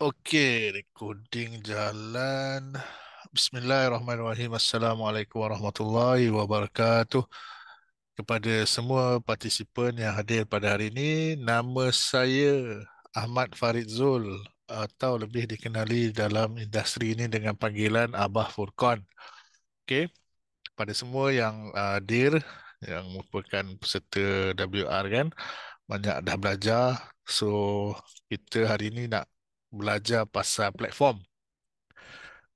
Okey, recording jalan. Bismillahirrahmanirrahim. Assalamualaikum warahmatullahi wabarakatuh. Kepada semua partisipan yang hadir pada hari ini, nama saya Ahmad Farid Zul atau lebih dikenali dalam industri ini dengan panggilan Abah Furkon. Okey, pada semua yang uh, hadir, yang merupakan peserta WR kan, banyak dah belajar. So, kita hari ini nak belajar pasal platform.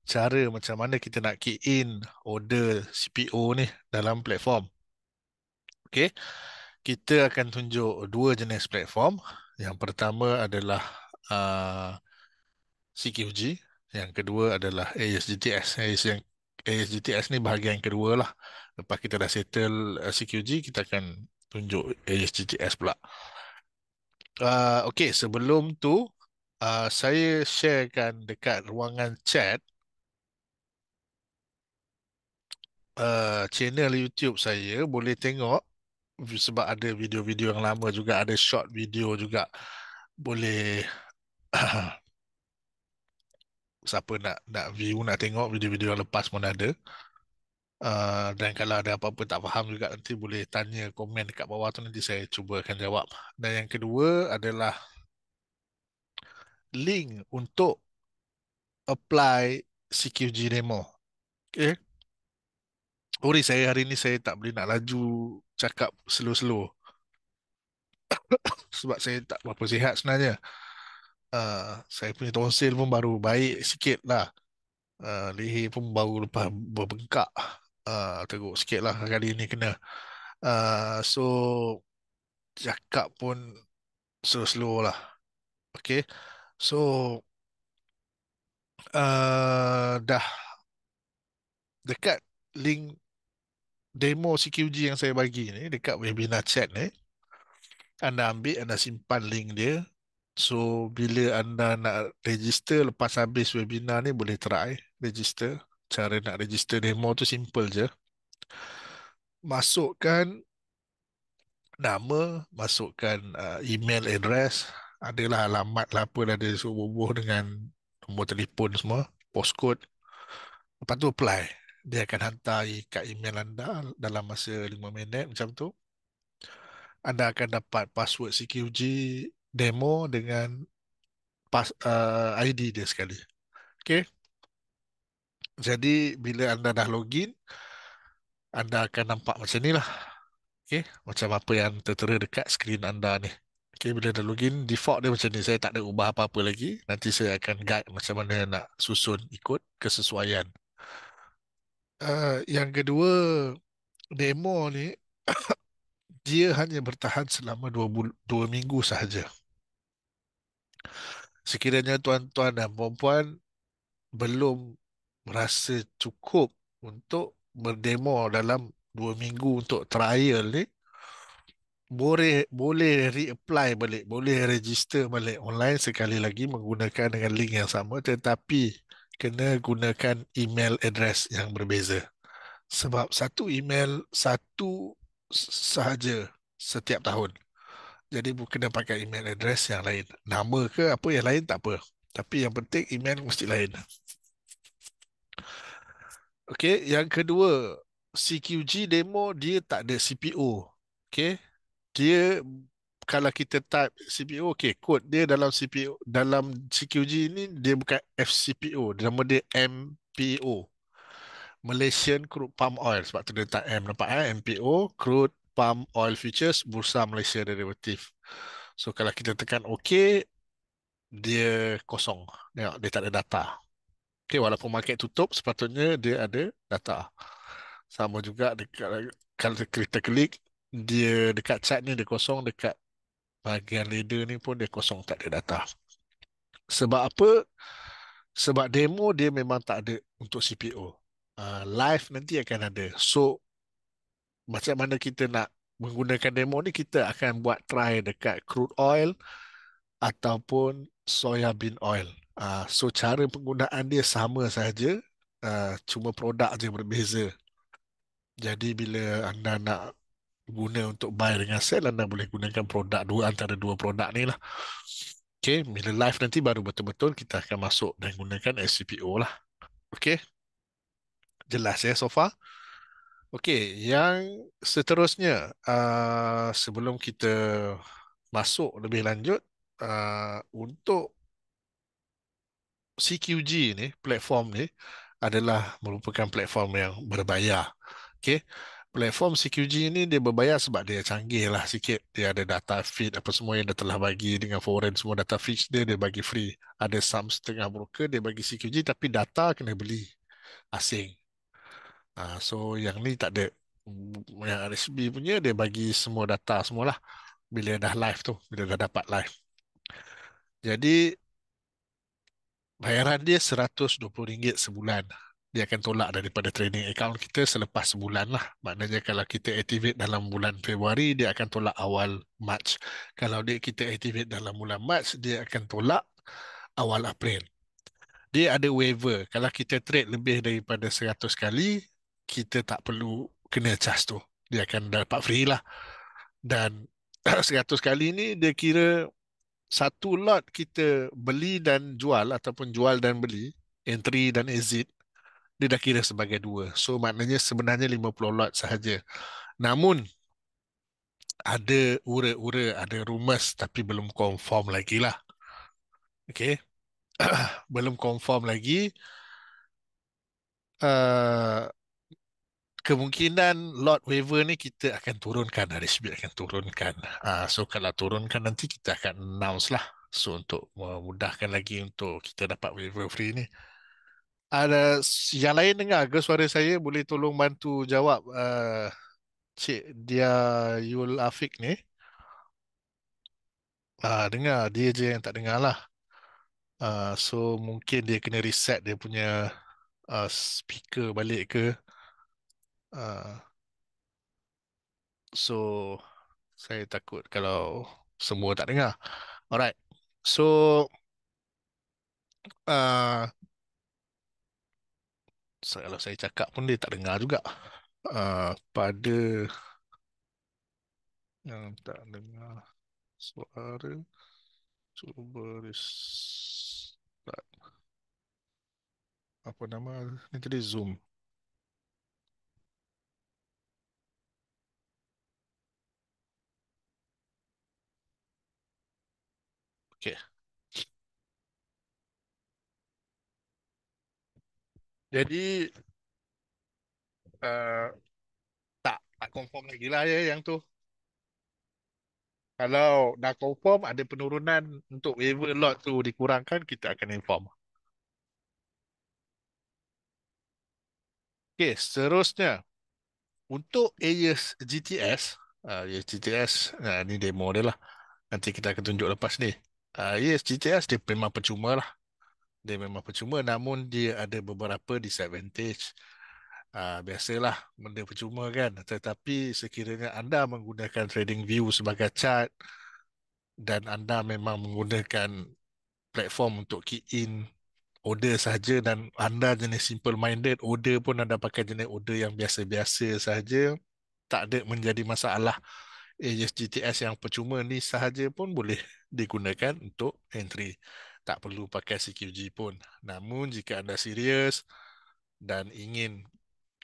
Cara macam mana kita nak key in order CPO ni dalam platform. Okay, Kita akan tunjuk dua jenis platform. Yang pertama adalah uh, CQG, yang kedua adalah ASGTS. AS yang ASGTS ni bahagian kedua lah. Lepas kita dah settle uh, CQG, kita akan tunjuk ASGTS pula. Uh, okay, sebelum tu, Uh, saya sharekan dekat ruangan chat uh, channel YouTube saya. Boleh tengok sebab ada video-video yang lama juga. Ada short video juga. Boleh... siapa nak nak view nak tengok video-video yang lepas pun ada uh, dan kalau ada apa-apa tak faham juga nanti boleh tanya komen dekat bawah tu nanti saya cuba akan jawab dan yang kedua adalah link untuk apply CQG demo. Okay. Sorry, saya hari ini saya tak boleh nak laju cakap slow-slow. Sebab saya tak berapa sihat sebenarnya. Uh, saya punya tonsil pun baru baik sikit lah. Uh, leher pun baru lepas berbengkak. Uh, teruk sikit lah kali ini kena. Uh, so, cakap pun slow-slow lah. Okay. So uh, dah dekat link demo CQG yang saya bagi ni dekat webinar chat ni anda ambil anda simpan link dia so bila anda nak register lepas habis webinar ni boleh try register cara nak register demo tu simple je masukkan nama masukkan uh, email address adalah alamat lah apa dah dia suruh bubuh dengan nombor telefon semua, postcode. Lepas tu apply. Dia akan hantar kat email anda dalam masa 5 minit macam tu. Anda akan dapat password CQG demo dengan pas, uh, ID dia sekali. Okay. Jadi bila anda dah login, anda akan nampak macam ni lah. Okay. Macam apa yang tertera dekat skrin anda ni. Okay, bila dah login, default dia macam ni. Saya tak ada ubah apa-apa lagi. Nanti saya akan guide macam mana nak susun ikut kesesuaian. Uh, yang kedua, demo ni, dia hanya bertahan selama dua, dua minggu sahaja. Sekiranya tuan-tuan dan puan-puan belum merasa cukup untuk berdemo dalam dua minggu untuk trial ni, uh, boleh boleh reapply balik boleh register balik online sekali lagi menggunakan dengan link yang sama tetapi kena gunakan email address yang berbeza sebab satu email satu sahaja setiap tahun jadi kena pakai email address yang lain nama ke apa yang lain tak apa tapi yang penting email mesti lain okey yang kedua CQG demo dia tak ada CPO okey dia kalau kita type CPO okey kod dia dalam CPO dalam CQG ni dia bukan FCPO nama dia MPO Malaysian Crude Palm Oil sebab tu dia tak M nampak eh MPO Crude Palm Oil Futures Bursa Malaysia Derivative so kalau kita tekan okey dia kosong tengok dia tak ada data okey walaupun market tutup sepatutnya dia ada data sama juga dekat kalau kita klik dia dekat chat ni dia kosong dekat bahagian leader ni pun dia kosong tak ada data sebab apa sebab demo dia memang tak ada untuk CPO uh, ah, live nanti akan ada so macam mana kita nak menggunakan demo ni kita akan buat try dekat crude oil ataupun soya bean oil uh, so cara penggunaan dia sama saja uh, cuma produk je berbeza jadi bila anda nak guna untuk buy dengan sell anda boleh gunakan produk dua antara dua produk ni lah ok bila live nanti baru betul-betul kita akan masuk dan gunakan SCPO lah ok jelas ya so far ok yang seterusnya uh, sebelum kita masuk lebih lanjut uh, untuk CQG ni platform ni adalah merupakan platform yang berbayar okay platform CQG ni dia berbayar sebab dia canggih lah sikit. Dia ada data feed apa semua yang dia telah bagi dengan foreign semua data feed dia, dia bagi free. Ada some setengah broker dia bagi CQG tapi data kena beli asing. Uh, so yang ni tak ada. Yang RSB punya dia bagi semua data semualah bila dah live tu, bila dah dapat live. Jadi bayaran dia RM120 sebulan dia akan tolak daripada trading account kita selepas sebulan lah. Maknanya kalau kita activate dalam bulan Februari, dia akan tolak awal March. Kalau dia kita activate dalam bulan March, dia akan tolak awal April. Dia ada waiver. Kalau kita trade lebih daripada 100 kali, kita tak perlu kena charge tu. Dia akan dapat free lah. Dan 100 kali ni dia kira satu lot kita beli dan jual ataupun jual dan beli entry dan exit dia dah kira sebagai dua. So maknanya sebenarnya 50 lot sahaja. Namun ada ura-ura, ada rumours tapi belum confirm lagi lah. Okay. belum confirm lagi. Uh, kemungkinan lot waiver ni kita akan turunkan. Rishbit akan turunkan. Uh, so kalau turunkan nanti kita akan announce lah. So untuk memudahkan lagi untuk kita dapat waiver free ni. Ada yang lain dengar ke suara saya boleh tolong bantu jawab uh, Cik Dia Yul Afiq ni? Ah uh, dengar dia je yang tak dengar lah. Uh, so mungkin dia kena reset dia punya uh, speaker balik ke. Uh, so saya takut kalau semua tak dengar. Alright. So uh, kalau saya cakap pun dia tak dengar juga. Uh, pada yang tak dengar suara cuba restart apa nama ni tadi zoom okey Jadi uh, tak tak confirm lagi lah ya yang tu. Kalau dah confirm ada penurunan untuk waiver lot tu dikurangkan, kita akan inform. Okay, seterusnya. Untuk AES GTS, uh, eh, GTS, uh, eh, ni demo dia lah. Nanti kita akan tunjuk lepas ni. Uh, GTS dia memang percuma lah dia memang percuma namun dia ada beberapa disadvantage uh, biasalah benda percuma kan tetapi sekiranya anda menggunakan trading view sebagai chart dan anda memang menggunakan platform untuk key in order saja dan anda jenis simple minded order pun anda pakai jenis order yang biasa-biasa saja tak ada menjadi masalah ASGTS yang percuma ni sahaja pun boleh digunakan untuk entry tak perlu pakai CQG pun. Namun jika anda serius dan ingin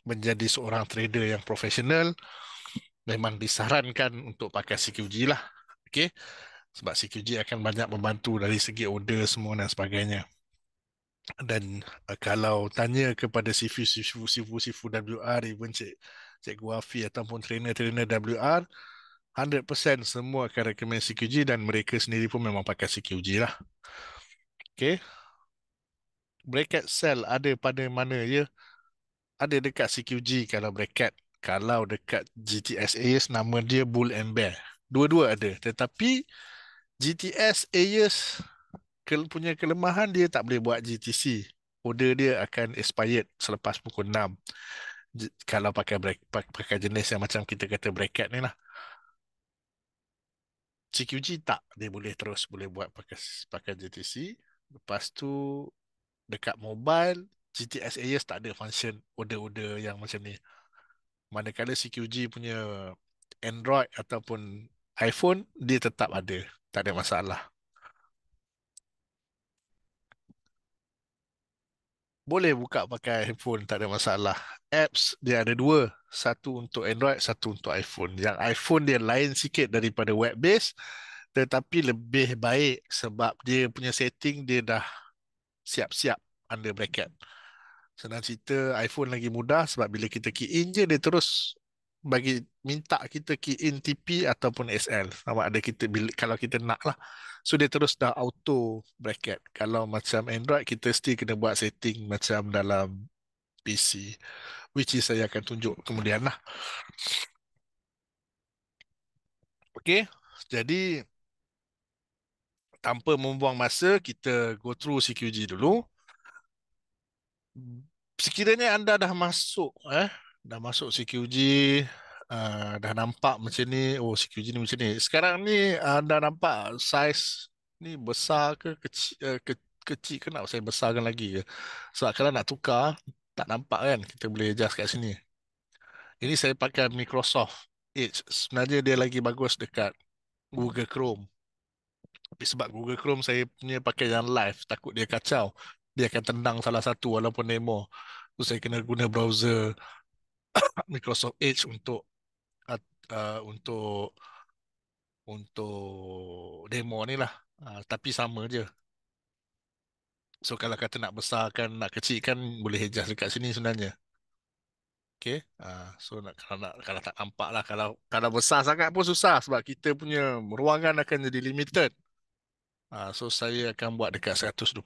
menjadi seorang trader yang profesional, memang disarankan untuk pakai CQG lah. Okay? Sebab CQG akan banyak membantu dari segi order semua dan sebagainya. Dan uh, kalau tanya kepada sifu sifu sifu sifu WR, even cik, cik Guafi ataupun trainer-trainer WR, 100% semua akan rekomen CQG dan mereka sendiri pun memang pakai CQG lah okay. bracket sell ada pada mana ya ada dekat CQG kalau bracket kalau dekat GTS AES nama dia bull and bear dua-dua ada tetapi GTS AES punya kelemahan dia tak boleh buat GTC order dia akan expired selepas pukul 6 kalau pakai break, pakai jenis yang macam kita kata bracket ni lah CQG tak dia boleh terus boleh buat pakai pakai GTC Lepas tu dekat mobile GTS AES tak ada function order-order yang macam ni. Manakala CQG punya Android ataupun iPhone dia tetap ada. Tak ada masalah. Boleh buka pakai iPhone, tak ada masalah. Apps dia ada dua. Satu untuk Android, satu untuk iPhone. Yang iPhone dia lain sikit daripada web-based tetapi lebih baik sebab dia punya setting dia dah siap-siap under bracket. Senang cerita iPhone lagi mudah sebab bila kita key in je dia terus bagi minta kita key in TP ataupun SL sama ada kita kalau kita nak lah so dia terus dah auto bracket kalau macam Android kita still kena buat setting macam dalam PC which is saya akan tunjuk kemudian lah okay jadi tanpa membuang masa kita go through CQG dulu sekiranya anda dah masuk eh dah masuk CQG uh, ah, dah nampak macam ni oh CQG ni macam ni sekarang ni anda ah, nampak size ni besar ke kecil uh, ke, kecil ke nak saya besarkan lagi ke sebab kalau nak tukar tak nampak kan kita boleh adjust kat sini ini saya pakai Microsoft Edge sebenarnya dia lagi bagus dekat Google Chrome tapi sebab Google Chrome saya punya pakai yang live takut dia kacau dia akan tendang salah satu walaupun demo tu saya kena guna browser Microsoft Edge untuk uh, untuk untuk demo ni lah uh, tapi sama je so kalau kata nak besarkan nak kecilkan boleh adjust dekat sini sebenarnya Okay, uh, so nak, kalau, nak, kalau tak nampak lah, kalau, kalau besar sangat pun susah sebab kita punya ruangan akan jadi limited. Uh, so saya akan buat dekat 125%.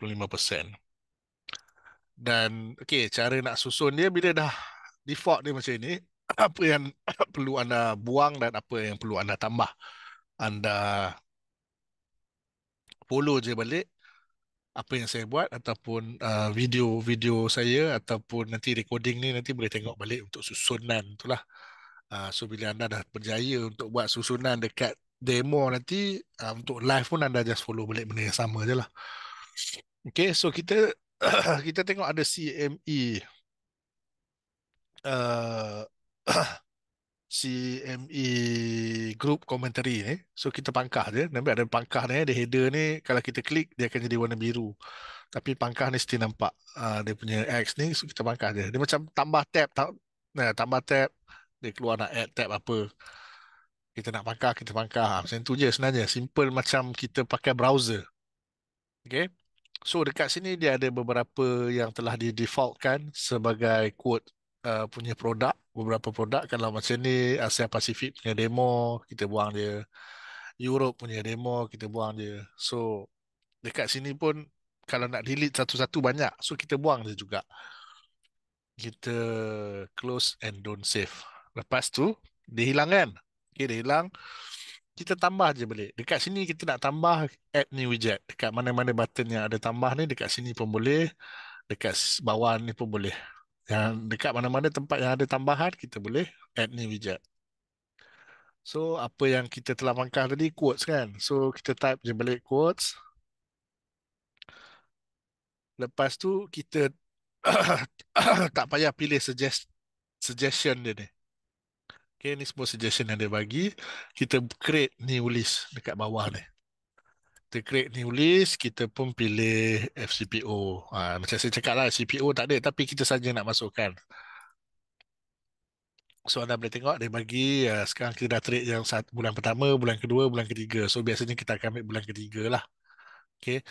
Dan okey cara nak susun dia bila dah default dia macam ini, apa yang perlu anda buang dan apa yang perlu anda tambah. Anda follow je balik apa yang saya buat ataupun video-video ah, uh, saya ataupun nanti recording ni nanti boleh tengok balik untuk susunan itulah. Uh, so bila anda dah berjaya untuk buat susunan dekat demo nanti uh, untuk live pun anda just follow balik benda yang sama je lah. Okay, so kita kita tengok ada CME. Uh, CME group commentary ni. So kita pangkah dia. Nampak ada pangkah ni, ada header ni. Kalau kita klik, dia akan jadi warna biru. Tapi pangkah ni still nampak. Uh, dia punya X ni, so kita pangkah dia. Dia macam tambah tab. Ta- nah, tambah tab. Dia keluar nak add tab apa kita nak pangkah kita pangkah ha, macam tu je sebenarnya simple macam kita pakai browser Okay, so dekat sini dia ada beberapa yang telah di defaultkan sebagai quote uh, punya produk beberapa produk kalau macam ni Asia Pacific punya demo kita buang dia Europe punya demo kita buang dia so dekat sini pun kalau nak delete satu-satu banyak so kita buang dia juga kita close and don't save lepas tu dia hilang kan okay, dia hilang kita tambah je balik dekat sini kita nak tambah add new widget dekat mana-mana button yang ada tambah ni dekat sini pun boleh dekat bawah ni pun boleh yang dekat mana-mana tempat yang ada tambahan kita boleh add new widget so apa yang kita telah langkah tadi quotes kan so kita type je balik quotes lepas tu kita tak payah pilih suggest suggestion dia ni Okay, eh, ni semua suggestion yang dia bagi. Kita create new list dekat bawah ni. Kita create new list, kita pun pilih FCPO. Ha, macam saya cakap lah, FCPO tak ada tapi kita saja nak masukkan. So anda boleh tengok dia bagi uh, sekarang kita dah trade yang satu, bulan pertama, bulan kedua, bulan ketiga. So biasanya kita akan ambil bulan ketiga lah. Okay.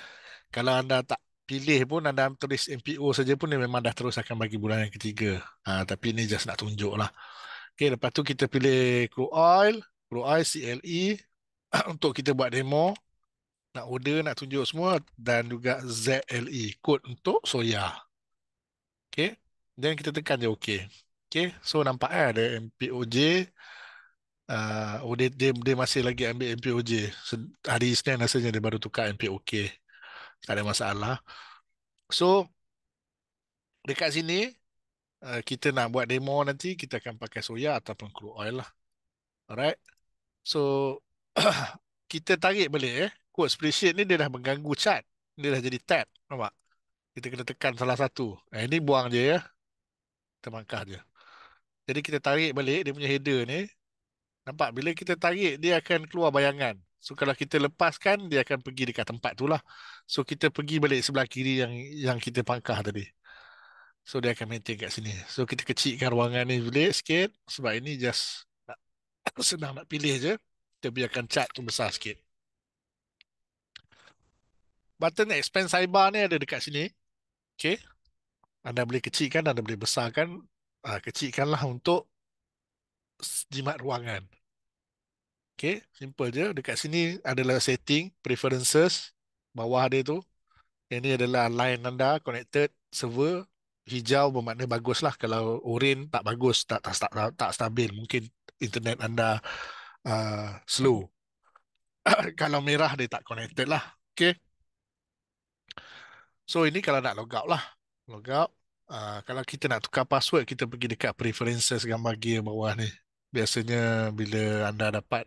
Kalau anda tak pilih pun anda tulis MPO saja pun dia memang dah terus akan bagi bulan yang ketiga. Uh, tapi ni just nak tunjuk lah. Okay, lepas tu kita pilih crew oil, crew oil e. CLE untuk kita buat demo. Nak order, nak tunjuk semua dan juga ZLE, kod untuk soya. Okay, then kita tekan je okay. Okay, so nampak kan ada MPOJ. Uh, oh, dia, dia, dia masih lagi ambil MPOJ. Hari Isnin rasanya dia baru tukar MPOK. Tak ada masalah. So, dekat sini, Eh, kita nak buat demo nanti kita akan pakai soya ataupun crude oil lah. Alright. So kita tarik balik eh. Quote spreadsheet ni dia dah mengganggu chat. Dia dah jadi tab. Nampak? Kita kena tekan salah satu. Eh, ini buang je ya. Kita mangkah je. Jadi kita tarik balik dia punya header ni. Nampak? Bila kita tarik dia akan keluar bayangan. So kalau kita lepaskan dia akan pergi dekat tempat tu lah. So kita pergi balik sebelah kiri yang yang kita pangkah tadi. So dia akan maintain kat sini. So kita kecilkan ruangan ni bilik sikit. Sebab ini just nak, senang nak pilih je. Kita biarkan cat tu besar sikit. Button expand sidebar ni ada dekat sini. Okay. Anda boleh kecilkan, anda boleh besarkan. Uh, kecilkanlah untuk jimat ruangan. Okay. Simple je. Dekat sini adalah setting, preferences. Bawah dia tu. Yang ni adalah line anda connected server hijau bermakna bagus lah. kalau urin tak bagus tak tak tak, tak, tak stabil mungkin internet anda uh, slow kalau merah dia tak connected lah Okay. so ini kalau nak log out lah log out uh, kalau kita nak tukar password kita pergi dekat preferences gambar gear bawah ni biasanya bila anda dapat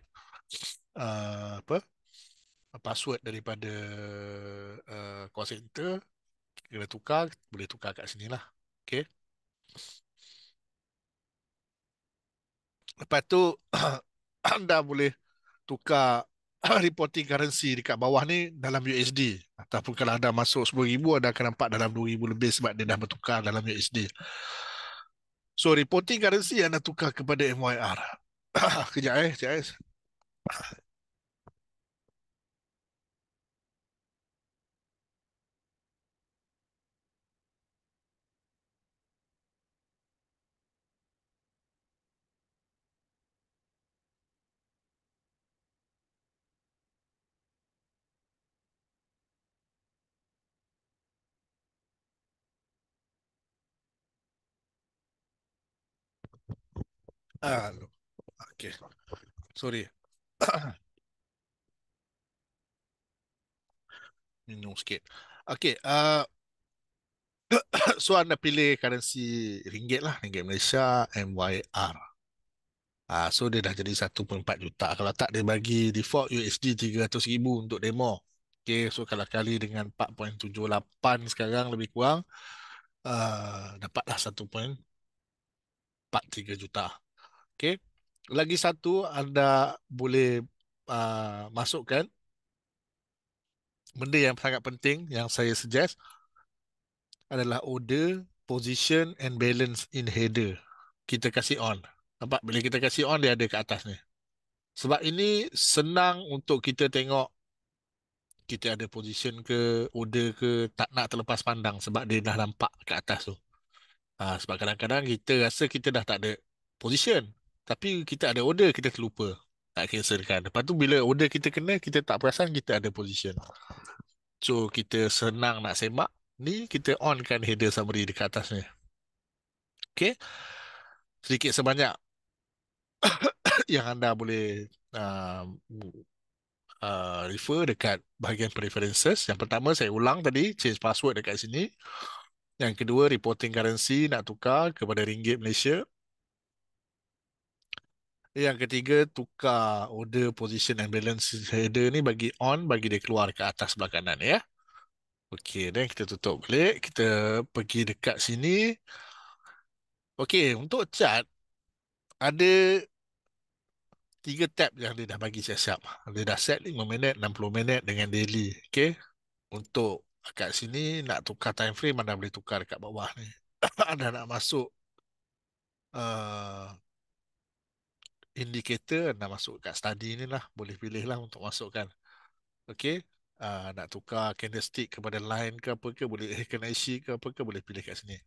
uh, apa password daripada uh, call center kena tukar boleh tukar kat sini lah okay. lepas tu anda boleh tukar reporting currency dekat bawah ni dalam USD ataupun kalau anda masuk 10,000 anda akan nampak dalam 2,000 lebih sebab dia dah bertukar dalam USD so reporting currency anda tukar kepada MYR kejap eh kejap eh. Hello. Okay. Sorry. Minum sikit. Okay. Uh, so, anda pilih currency ringgit lah. Ringgit Malaysia, MYR. Uh, ah, so, dia dah jadi 1.4 juta. Kalau tak, dia bagi default USD ribu untuk demo. Okay. So, kalau kali dengan 4.78 sekarang lebih kurang, uh, dapatlah 1.43 juta. Okey. Lagi satu anda boleh uh, masukkan benda yang sangat penting yang saya suggest adalah order, position and balance in header. Kita kasih on. Nampak bila kita kasih on dia ada ke atas ni. Sebab ini senang untuk kita tengok kita ada position ke, order ke, tak nak terlepas pandang sebab dia dah nampak ke atas tu. Ha, sebab kadang-kadang kita rasa kita dah tak ada position. Tapi kita ada order kita terlupa nak cancelkan. Lepas tu bila order kita kena kita tak perasan kita ada position. So kita senang nak semak. Ni kita onkan header summary dekat atas ni. Okay. Sedikit sebanyak yang anda boleh uh, uh, refer dekat bahagian preferences. Yang pertama saya ulang tadi change password dekat sini. Yang kedua reporting currency nak tukar kepada ringgit Malaysia. Yang ketiga, tukar order, position and balance header ni bagi on, bagi dia keluar ke atas sebelah kanan ya. Okey, then kita tutup balik. Kita pergi dekat sini. Okey, untuk chat ada tiga tab yang dia dah bagi siap-siap. Dia dah set 5 minit, 60 minit dengan daily. Okey, untuk kat sini nak tukar time frame, mana boleh tukar dekat bawah ni. Ada nak masuk... Uh, indikator anda masuk kat study ni lah boleh pilih lah untuk masukkan okey uh, nak tukar candlestick kepada line ke apa ke boleh recognize ke apa ke boleh pilih kat sini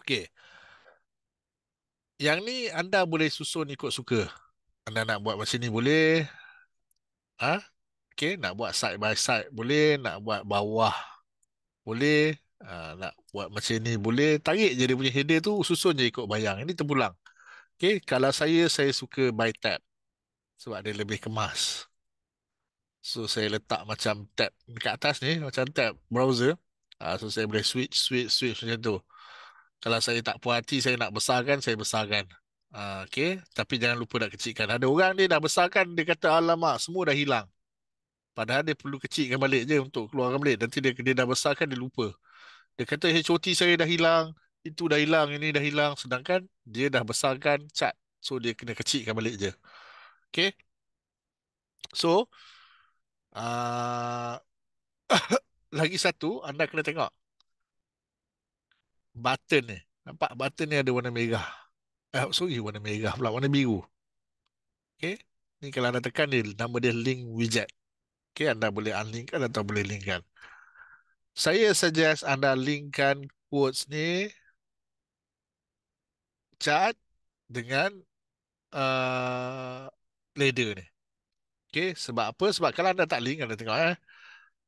okey yang ni anda boleh susun ikut suka anda nak buat macam ni boleh ha okey nak buat side by side boleh nak buat bawah boleh uh, nak buat macam ni boleh tarik je dia punya header tu susun je ikut bayang ini terpulang Okay, kalau saya, saya suka by tab. Sebab dia lebih kemas. So, saya letak macam tab dekat atas ni. Macam tab browser. Uh, so, saya boleh switch, switch, switch macam tu. Kalau saya tak puas hati, saya nak besarkan, saya besarkan. Uh, okay, tapi jangan lupa nak kecilkan. Ada orang ni dah besarkan, dia kata alamak, semua dah hilang. Padahal dia perlu kecilkan balik je untuk keluarkan balik. Nanti dia, dia dah besarkan, dia lupa. Dia kata HOT saya dah hilang itu dah hilang, ini dah hilang. Sedangkan dia dah besarkan cat. So, dia kena kecilkan balik je. Okay. So, uh, lagi satu, anda kena tengok. Button ni. Nampak button ni ada warna merah. Eh, sorry, warna merah pula. Warna biru. Okay. Ni kalau anda tekan ni, nama dia link widget. Okay, anda boleh unlinkkan atau boleh linkkan. Saya suggest anda linkkan quotes ni cat dengan uh, ladder ni. Okay, sebab apa? Sebab kalau anda tak link, anda tengok eh.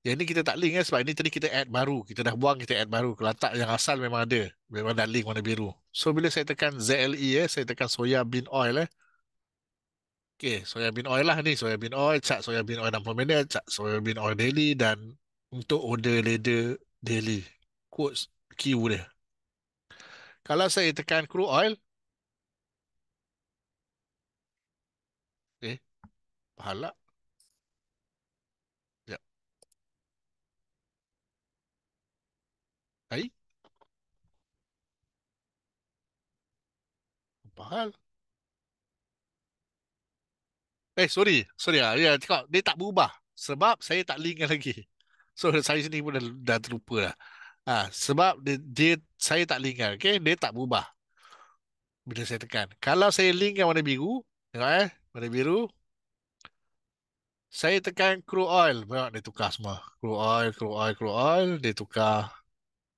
Yang ni kita tak link eh, sebab ini tadi kita add baru. Kita dah buang, kita add baru. Kalau tak, yang asal memang ada. Memang dah link warna biru. So, bila saya tekan ZLE eh, saya tekan soya bean oil eh. Okay, soya bean oil lah ni. Soya bean oil, cat soya bean oil 60 minit, cat soya bean oil daily dan untuk order ladder daily. Quotes, key dia kalau saya tekan crude oil eh pahala ya ai pahal eh sorry sorry ah ya tengok dia tak berubah sebab saya tak link lagi so saya sini pun dah, dah terlupa dah ha, ah, sebab dia, dia saya tak linkkan. Okay? Dia tak berubah. Bila saya tekan. Kalau saya linkkan warna biru. Tengok eh. Warna biru. Saya tekan crude oil. Tengok dia tukar semua. Crude oil, crude oil, crude oil. Dia tukar.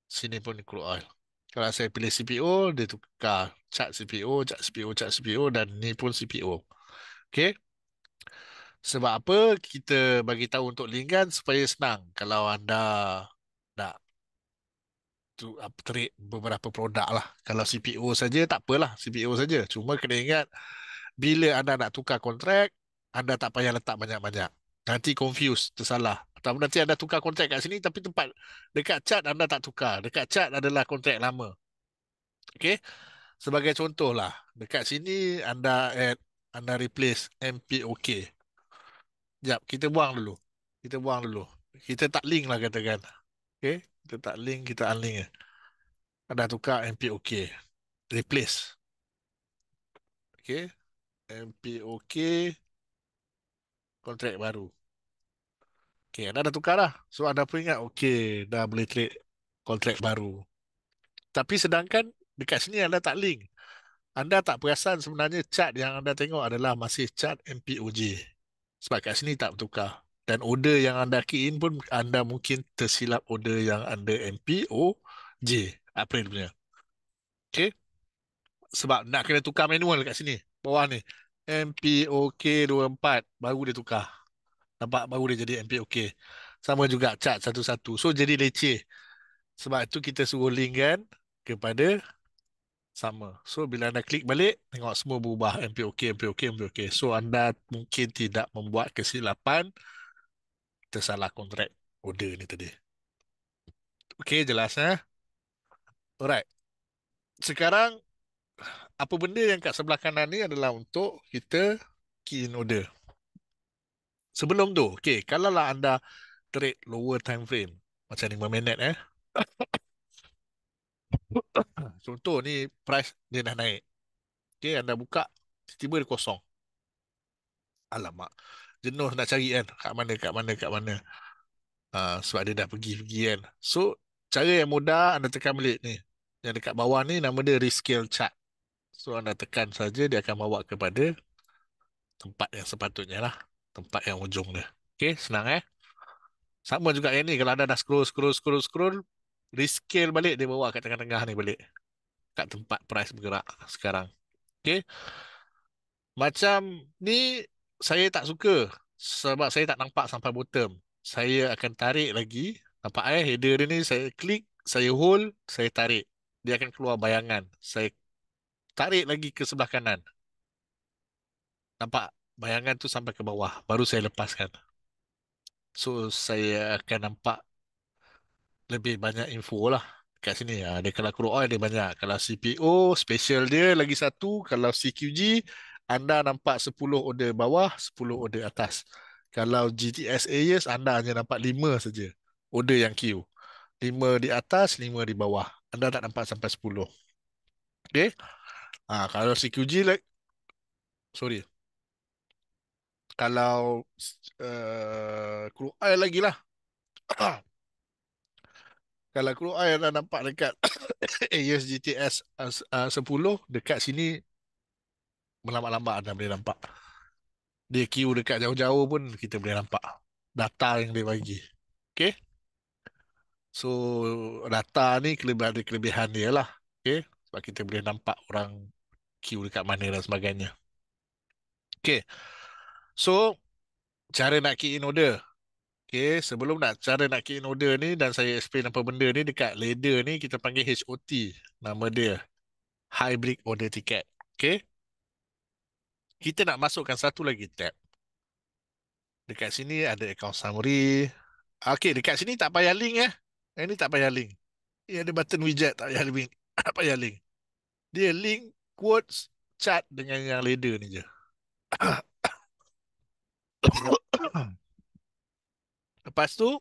Sini pun crude oil. Kalau saya pilih CPO, dia tukar cat CPO, cat CPO, cat CPO dan ni pun CPO. Okay. Sebab apa kita bagi tahu untuk linkkan supaya senang kalau anda nak Ah, trade beberapa produk lah. Kalau CPO saja tak apalah, CPO saja. Cuma kena ingat bila anda nak tukar kontrak, anda tak payah letak banyak-banyak. Nanti confuse, tersalah. Atau nanti anda tukar kontrak kat sini tapi tempat dekat chat anda tak tukar. Dekat chat adalah kontrak lama. Okay? Sebagai contoh lah, dekat sini anda add, anda replace MP MPOK. Sekejap, kita buang dulu. Kita buang dulu. Kita tak link lah katakan. Okay? Kita tak link, kita unlink ya. Kan Ada tukar MP OK, Replace. Okay. OK, Kontrak baru. Okay, anda dah tukar lah. So, anda pun ingat, okay, dah boleh trade kontrak baru. Tapi sedangkan dekat sini anda tak link. Anda tak perasan sebenarnya chart yang anda tengok adalah masih chart MPOJ. Sebab kat sini tak bertukar dan order yang anda key in pun anda mungkin tersilap order yang anda MPO oh, J apa April punya. Okay. Sebab nak kena tukar manual dekat sini. Bawah ni. MPOK 24. Baru dia tukar. Nampak baru dia jadi MPOK. Sama juga cat satu-satu. So jadi leceh. Sebab itu kita suruh link kan kepada sama. So bila anda klik balik, tengok semua berubah MPOK, MPOK, MPOK. So anda mungkin tidak membuat kesilapan tersalah kontrak order ni tadi. Okey, jelas eh. Alright. Sekarang, apa benda yang kat sebelah kanan ni adalah untuk kita key in order. Sebelum tu, okey, kalau lah anda trade lower time frame, macam 5 minit eh. Contoh ni, price dia dah naik. okey anda buka, tiba-tiba dia kosong. Alamak jenuh nak cari kan kat mana kat mana kat mana uh, sebab dia dah pergi-pergi kan so cara yang mudah anda tekan balik ni yang dekat bawah ni nama dia rescale chart so anda tekan saja dia akan bawa kepada tempat yang sepatutnya lah tempat yang ujung dia ok senang eh sama juga yang ni kalau anda dah scroll scroll scroll scroll rescale balik dia bawa kat tengah-tengah ni balik kat tempat price bergerak sekarang ok macam ni saya tak suka sebab saya tak nampak sampai bottom. Saya akan tarik lagi. Nampak eh header dia ni saya klik, saya hold, saya tarik. Dia akan keluar bayangan. Saya tarik lagi ke sebelah kanan. Nampak bayangan tu sampai ke bawah. Baru saya lepaskan. So saya akan nampak lebih banyak info lah kat sini. Ada ha, kalau crude oil dia banyak. Kalau CPO special dia lagi satu. Kalau CQG anda nampak 10 order bawah, 10 order atas. Kalau GTS years, anda hanya nampak 5 saja order yang Q 5 di atas, 5 di bawah. Anda tak nampak sampai 10. Okay? Ha, kalau CQG, like, sorry. Kalau uh, eh, kru air lagi lah. kalau kru air anda nampak dekat AS GTS uh, 10, dekat sini melambat-lambat anda boleh nampak. Dia queue dekat jauh-jauh pun kita boleh nampak data yang dia bagi. Okay. So data ni kelebihan dia kelebihan dia lah. Okay. Sebab kita boleh nampak orang queue dekat mana dan sebagainya. Okay. So cara nak key in order. Okay. Sebelum nak cara nak key in order ni dan saya explain apa benda ni dekat ladder ni kita panggil HOT. Nama dia. Hybrid Order Ticket. Okay kita nak masukkan satu lagi tab. Dekat sini ada account summary. Ah, okey, dekat sini tak payah link eh. Yang eh, ini tak payah link. Ini ada button widget tak payah link. Tak payah link. Dia link quotes chat dengan yang leader ni je. Lepas tu,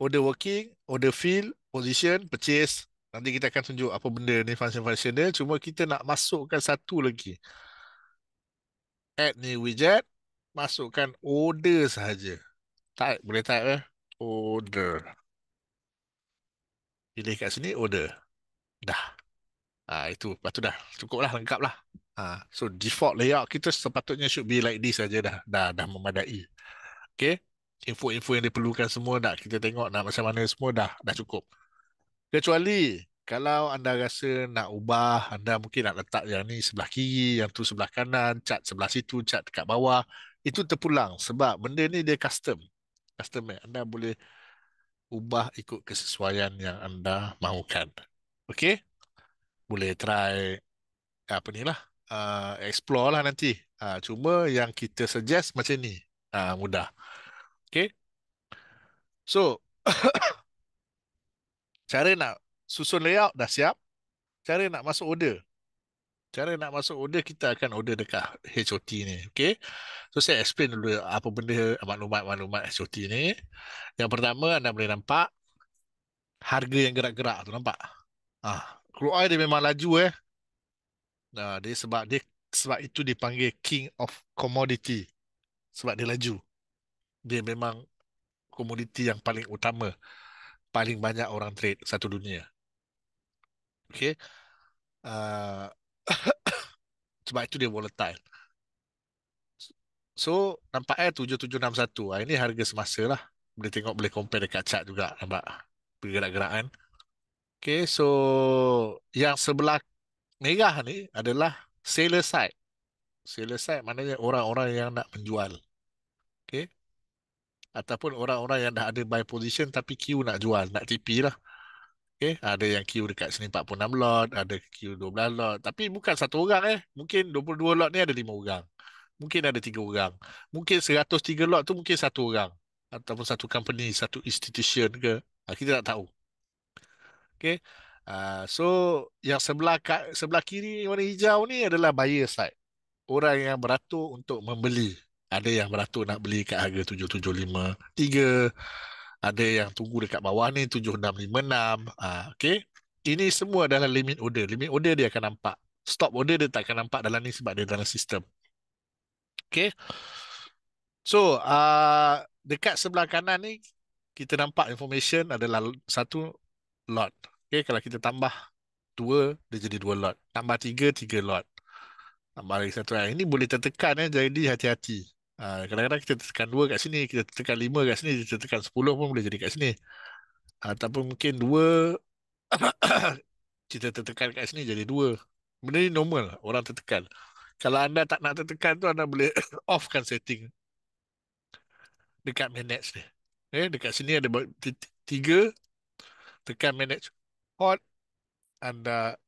order working, order fill, position, purchase. Nanti kita akan tunjuk apa benda ni function-function dia. Cuma kita nak masukkan satu lagi add new widget masukkan order sahaja type boleh type eh order pilih kat sini order dah ah ha, itu patut dah cukup lah lengkap lah ha, so default layout kita sepatutnya should be like this saja dah dah dah memadai okay info-info yang diperlukan semua dah kita tengok nak macam mana semua dah dah cukup kecuali kalau anda rasa nak ubah, anda mungkin nak letak yang ni sebelah kiri, yang tu sebelah kanan, cat sebelah situ, cat dekat bawah, itu terpulang sebab benda ni dia custom. Custom eh? anda boleh ubah ikut kesesuaian yang anda mahukan. Okey? Boleh try apa ni lah, uh, explore lah nanti. Uh, cuma yang kita suggest macam ni, uh, mudah. Okey? So, cara nak susun layout dah siap. Cara nak masuk order. Cara nak masuk order, kita akan order dekat HOT ni. Okay. So, saya explain dulu apa benda maklumat-maklumat HOT ni. Yang pertama, anda boleh nampak harga yang gerak-gerak tu. Nampak? Ah, crude dia memang laju eh. Nah, ha, dia sebab dia sebab itu dipanggil king of commodity. Sebab dia laju. Dia memang komoditi yang paling utama. Paling banyak orang trade satu dunia. Okay. Uh, sebab itu dia volatile. So, nampak eh 7761. Ah, ini harga semasa lah. Boleh tengok, boleh compare dekat chart juga. Nampak pergerak-gerakan. Okay, so yang sebelah merah ni adalah seller side. Seller side maknanya orang-orang yang nak menjual. Okay. Ataupun orang-orang yang dah ada buy position tapi queue nak jual, nak TP lah. Okay, ada yang queue dekat sini 46 lot, ada queue 12 lot. Tapi bukan satu orang eh. Mungkin 22 lot ni ada lima orang. Mungkin ada tiga orang. Mungkin 103 lot tu mungkin satu orang. Ataupun satu company, satu institution ke. Ha, kita tak tahu. Okay. Uh, ha, so, yang sebelah ka- sebelah kiri warna hijau ni adalah buyer side. Orang yang beratur untuk membeli. Ada yang beratur nak beli kat harga 775. Tiga ada yang tunggu dekat bawah ni 7656 uh, okay? ini semua adalah limit order limit order dia akan nampak stop order dia tak akan nampak dalam ni sebab dia dalam sistem okay? so uh, dekat sebelah kanan ni kita nampak information adalah satu lot okay? kalau kita tambah dua dia jadi dua lot tambah tiga tiga lot tambah lagi satu ah, ini boleh tertekan ya jadi hati-hati Uh, kadang-kadang kita tekan 2 kat sini, kita tekan 5 kat sini, kita tekan 10 pun boleh jadi kat sini. Ataupun mungkin 2, kita tekan kat sini jadi 2. Benda ni normal, orang tekan. Kalau anda tak nak tekan tu, anda boleh offkan setting dekat manage ni. Eh, dekat sini ada 3, tekan manage hot, anda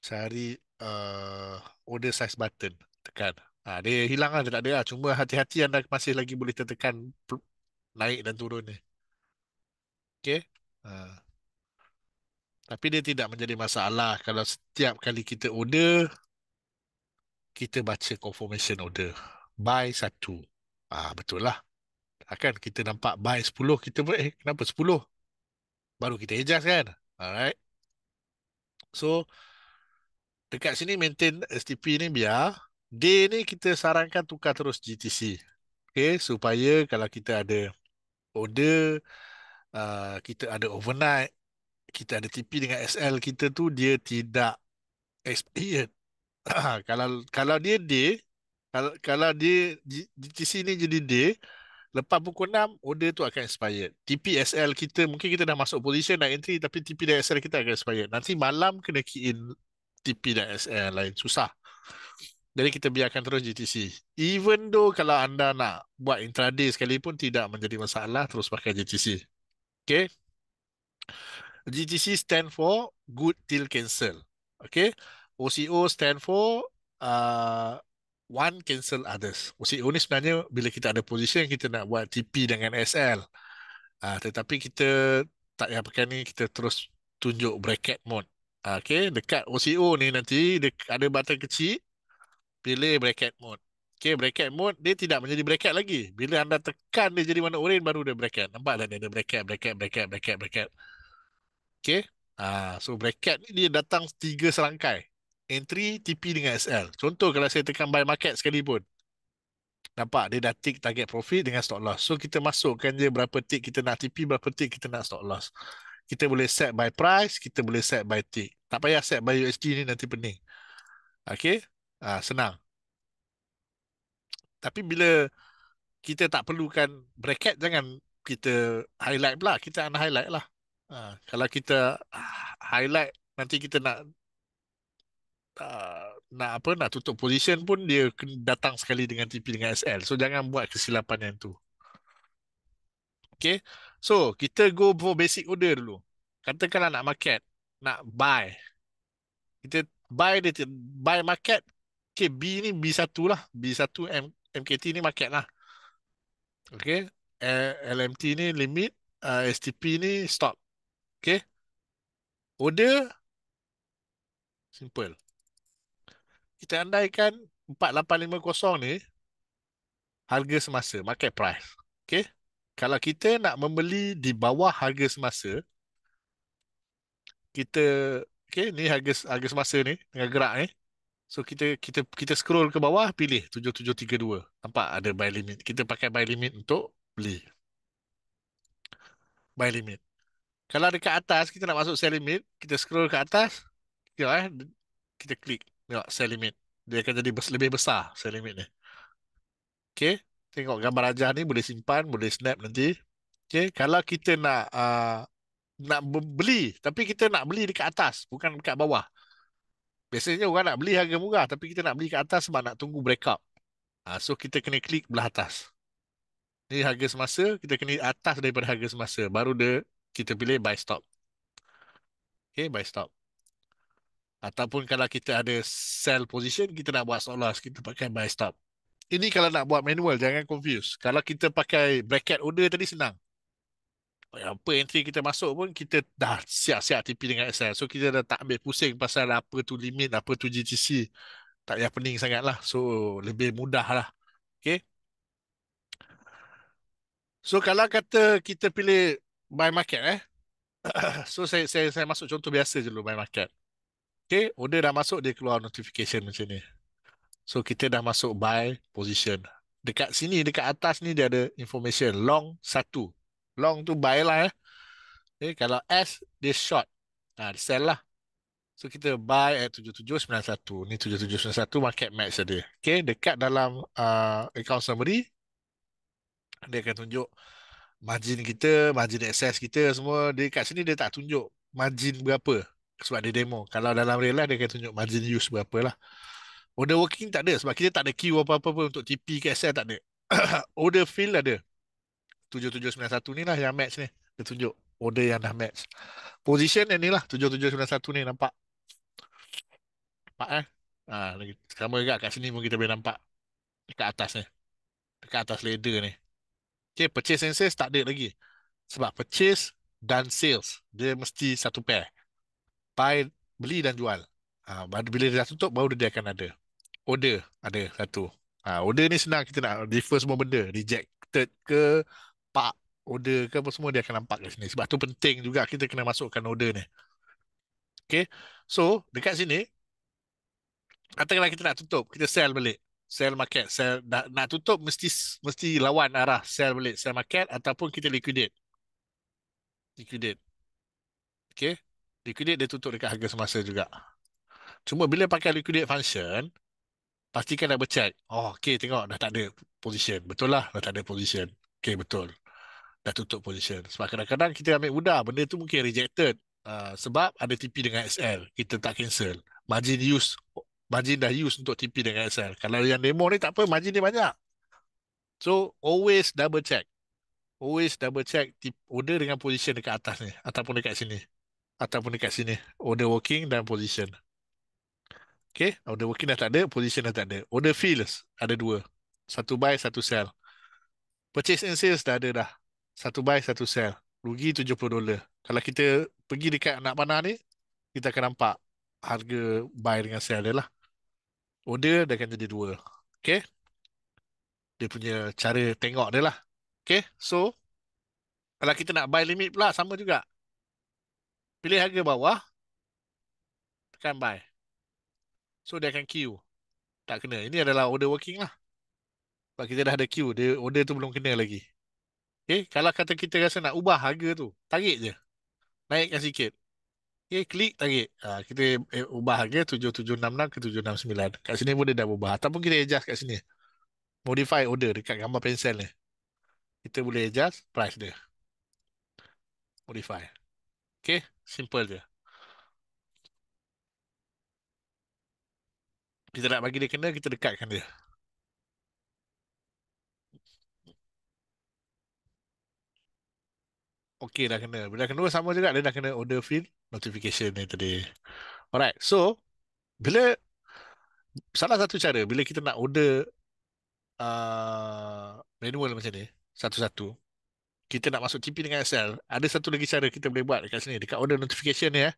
cari uh, order size button, tekan. Ha, dia hilang lah, dia tak ada lah. Cuma hati-hati anda masih lagi boleh tertekan naik dan turun ni. Okay? Ha. Tapi dia tidak menjadi masalah kalau setiap kali kita order, kita baca confirmation order. Buy satu. Ah ha, betul lah. Akan kita nampak buy sepuluh, kita eh kenapa sepuluh? Baru kita adjust kan. Alright. So dekat sini maintain STP ni biar D ni kita sarankan tukar terus GTC. Okay, supaya kalau kita ada order, uh, kita ada overnight, kita ada TP dengan SL kita tu, dia tidak expired. kalau kalau dia D, kalau, kalau dia GTC ni jadi D, lepas pukul 6, order tu akan expired. TP SL kita, mungkin kita dah masuk position, dah entry, tapi TP dan SL kita akan expired. Nanti malam kena key in TP dan SL lain. Susah. Jadi kita biarkan terus GTC. Even though kalau anda nak buat intraday sekalipun tidak menjadi masalah terus pakai GTC. Okay. GTC stand for good till cancel. Okay. OCO stand for uh, one cancel others. OCO ni sebenarnya bila kita ada position kita nak buat TP dengan SL. Uh, ah, tetapi kita tak payah pakai ni kita terus tunjuk bracket mode. Ah, okay, dekat OCO ni nanti dia ada button kecil pilih bracket mode. Okay, bracket mode dia tidak menjadi bracket lagi. Bila anda tekan dia jadi warna oranye baru dia bracket. Nampak tak dia ada bracket, bracket, bracket, bracket, bracket. Okay. Uh, so bracket ni dia datang tiga serangkai. Entry, TP dengan SL. Contoh kalau saya tekan buy market sekali pun, Nampak dia dah tick target profit dengan stop loss. So kita masukkan dia berapa tick kita nak TP, berapa tick kita nak stop loss. Kita boleh set by price, kita boleh set by tick. Tak payah set by USD ni nanti pening. Okay uh, senang. Tapi bila kita tak perlukan bracket, jangan kita highlight pula. Kita nak highlight lah. Uh, kalau kita ah, highlight, nanti kita nak Uh, nak apa nak tutup position pun dia datang sekali dengan TP dengan SL so jangan buat kesilapan yang tu okay so kita go for basic order dulu katakanlah nak market nak buy kita buy dia buy market Okay, B ni B1 lah. B1 M, MKT ni market lah. Okay. Eh, LMT ni limit. Uh, eh, STP ni stop. Okay. Order. Simple. Kita andaikan 4850 ni harga semasa, market price. Okay. Kalau kita nak membeli di bawah harga semasa, kita, okay, ni harga, harga semasa ni, tengah gerak ni. So kita kita kita scroll ke bawah pilih 7732. Nampak ada buy limit. Kita pakai buy limit untuk beli. Buy limit. Kalau dekat atas kita nak masuk sell limit, kita scroll ke atas. Ya eh, kita klik tengok sell limit. Dia akan jadi lebih besar sell limit ni. Okey, tengok gambar raja ni boleh simpan, boleh snap nanti. Okey, kalau kita nak uh, nak beli tapi kita nak beli dekat atas bukan dekat bawah biasanya orang nak beli harga murah tapi kita nak beli ke atas sebab nak tunggu breakup. Ha, ah, so kita kena klik belah atas. Ni harga semasa, kita kena atas daripada harga semasa. Baru dia kita pilih buy stop. Okay, buy stop. Ataupun kalau kita ada sell position, kita nak buat stop loss, kita pakai buy stop. Ini kalau nak buat manual, jangan confuse. Kalau kita pakai bracket order tadi senang apa entry kita masuk pun kita dah siap-siap TP dengan SL so kita dah tak ambil pusing pasal apa tu limit apa tu GTC tak payah pening sangat lah so lebih mudah lah okay so kalau kata kita pilih buy market eh so saya, saya saya masuk contoh biasa je dulu buy market okay order dah masuk dia keluar notification macam ni so kita dah masuk buy position dekat sini dekat atas ni dia ada information long satu long tu buy lah eh. Okay, eh, kalau S dia short. Ha, nah, sell lah. So kita buy at 7791. Ni 7791 market max dia. Okay, dekat dalam uh, account summary dia akan tunjuk margin kita, margin excess kita semua. Dia kat sini dia tak tunjuk margin berapa sebab dia demo. Kalau dalam real life dia akan tunjuk margin use berapa lah. Order working tak ada sebab kita tak ada key apa-apa pun untuk TP ke SL tak ada. order fill ada. 7791 ni lah yang match ni. Dia tunjuk order yang dah match. Position yang ni lah 7791 ni nampak. Nampak eh? Ha, sama juga kat sini pun kita boleh nampak. Dekat atas ni. Dekat atas ladder ni. Okay, purchase and sales tak ada lagi. Sebab purchase dan sales dia mesti satu pair. Buy, beli dan jual. Ha, bila dia dah tutup baru dia akan ada. Order ada satu. Ha, order ni senang kita nak refer semua benda. Rejected ke, nampak order ke apa semua dia akan nampak kat sini sebab tu penting juga kita kena masukkan order ni okey so dekat sini katakanlah kita nak tutup kita sell balik sell market sell nak, nak tutup mesti mesti lawan arah sell balik sell market ataupun kita liquidate liquidate okey liquidate dia tutup dekat harga semasa juga cuma bila pakai liquidate function pastikan dah check oh okey tengok dah tak ada position betul lah dah tak ada position okey betul dah tutup position. Sebab kadang-kadang kita ambil mudah, benda tu mungkin rejected uh, sebab ada TP dengan XL, kita tak cancel. Margin use, margin dah use untuk TP dengan XL. Kalau yang demo ni tak apa, margin dia banyak. So, always double check. Always double check order dengan position dekat atas ni ataupun dekat sini. Ataupun dekat sini. Order working dan position. Okay, order working dah tak ada, position dah tak ada. Order fields ada dua. Satu buy, satu sell. Purchase and sales dah ada dah satu buy satu sell rugi 70 dolar kalau kita pergi dekat anak panah ni kita akan nampak harga buy dengan sell dia lah order dia akan jadi dua okay dia punya cara tengok dia lah okay so kalau kita nak buy limit pula sama juga pilih harga bawah tekan buy so dia akan queue tak kena ini adalah order working lah sebab kita dah ada queue dia order tu belum kena lagi Okay, eh, kalau kata kita rasa nak ubah harga tu, tarik je. Naikkan sikit. Okay, eh, klik tarik. Ha, kita eh, ubah harga 7766 ke 769. Kat sini boleh dia dah ubah. Ataupun kita adjust kat sini. Modify order dekat gambar pensel ni. Kita boleh adjust price dia. Modify. Okay, simple je. Kita nak bagi dia kena, kita dekatkan dia. Okay dah kena. Bila kena sama juga dia dah kena order fill notification ni tadi. Alright. So bila salah satu cara bila kita nak order uh, manual macam ni satu-satu kita nak masuk TP dengan SL ada satu lagi cara kita boleh buat dekat sini dekat order notification ni eh.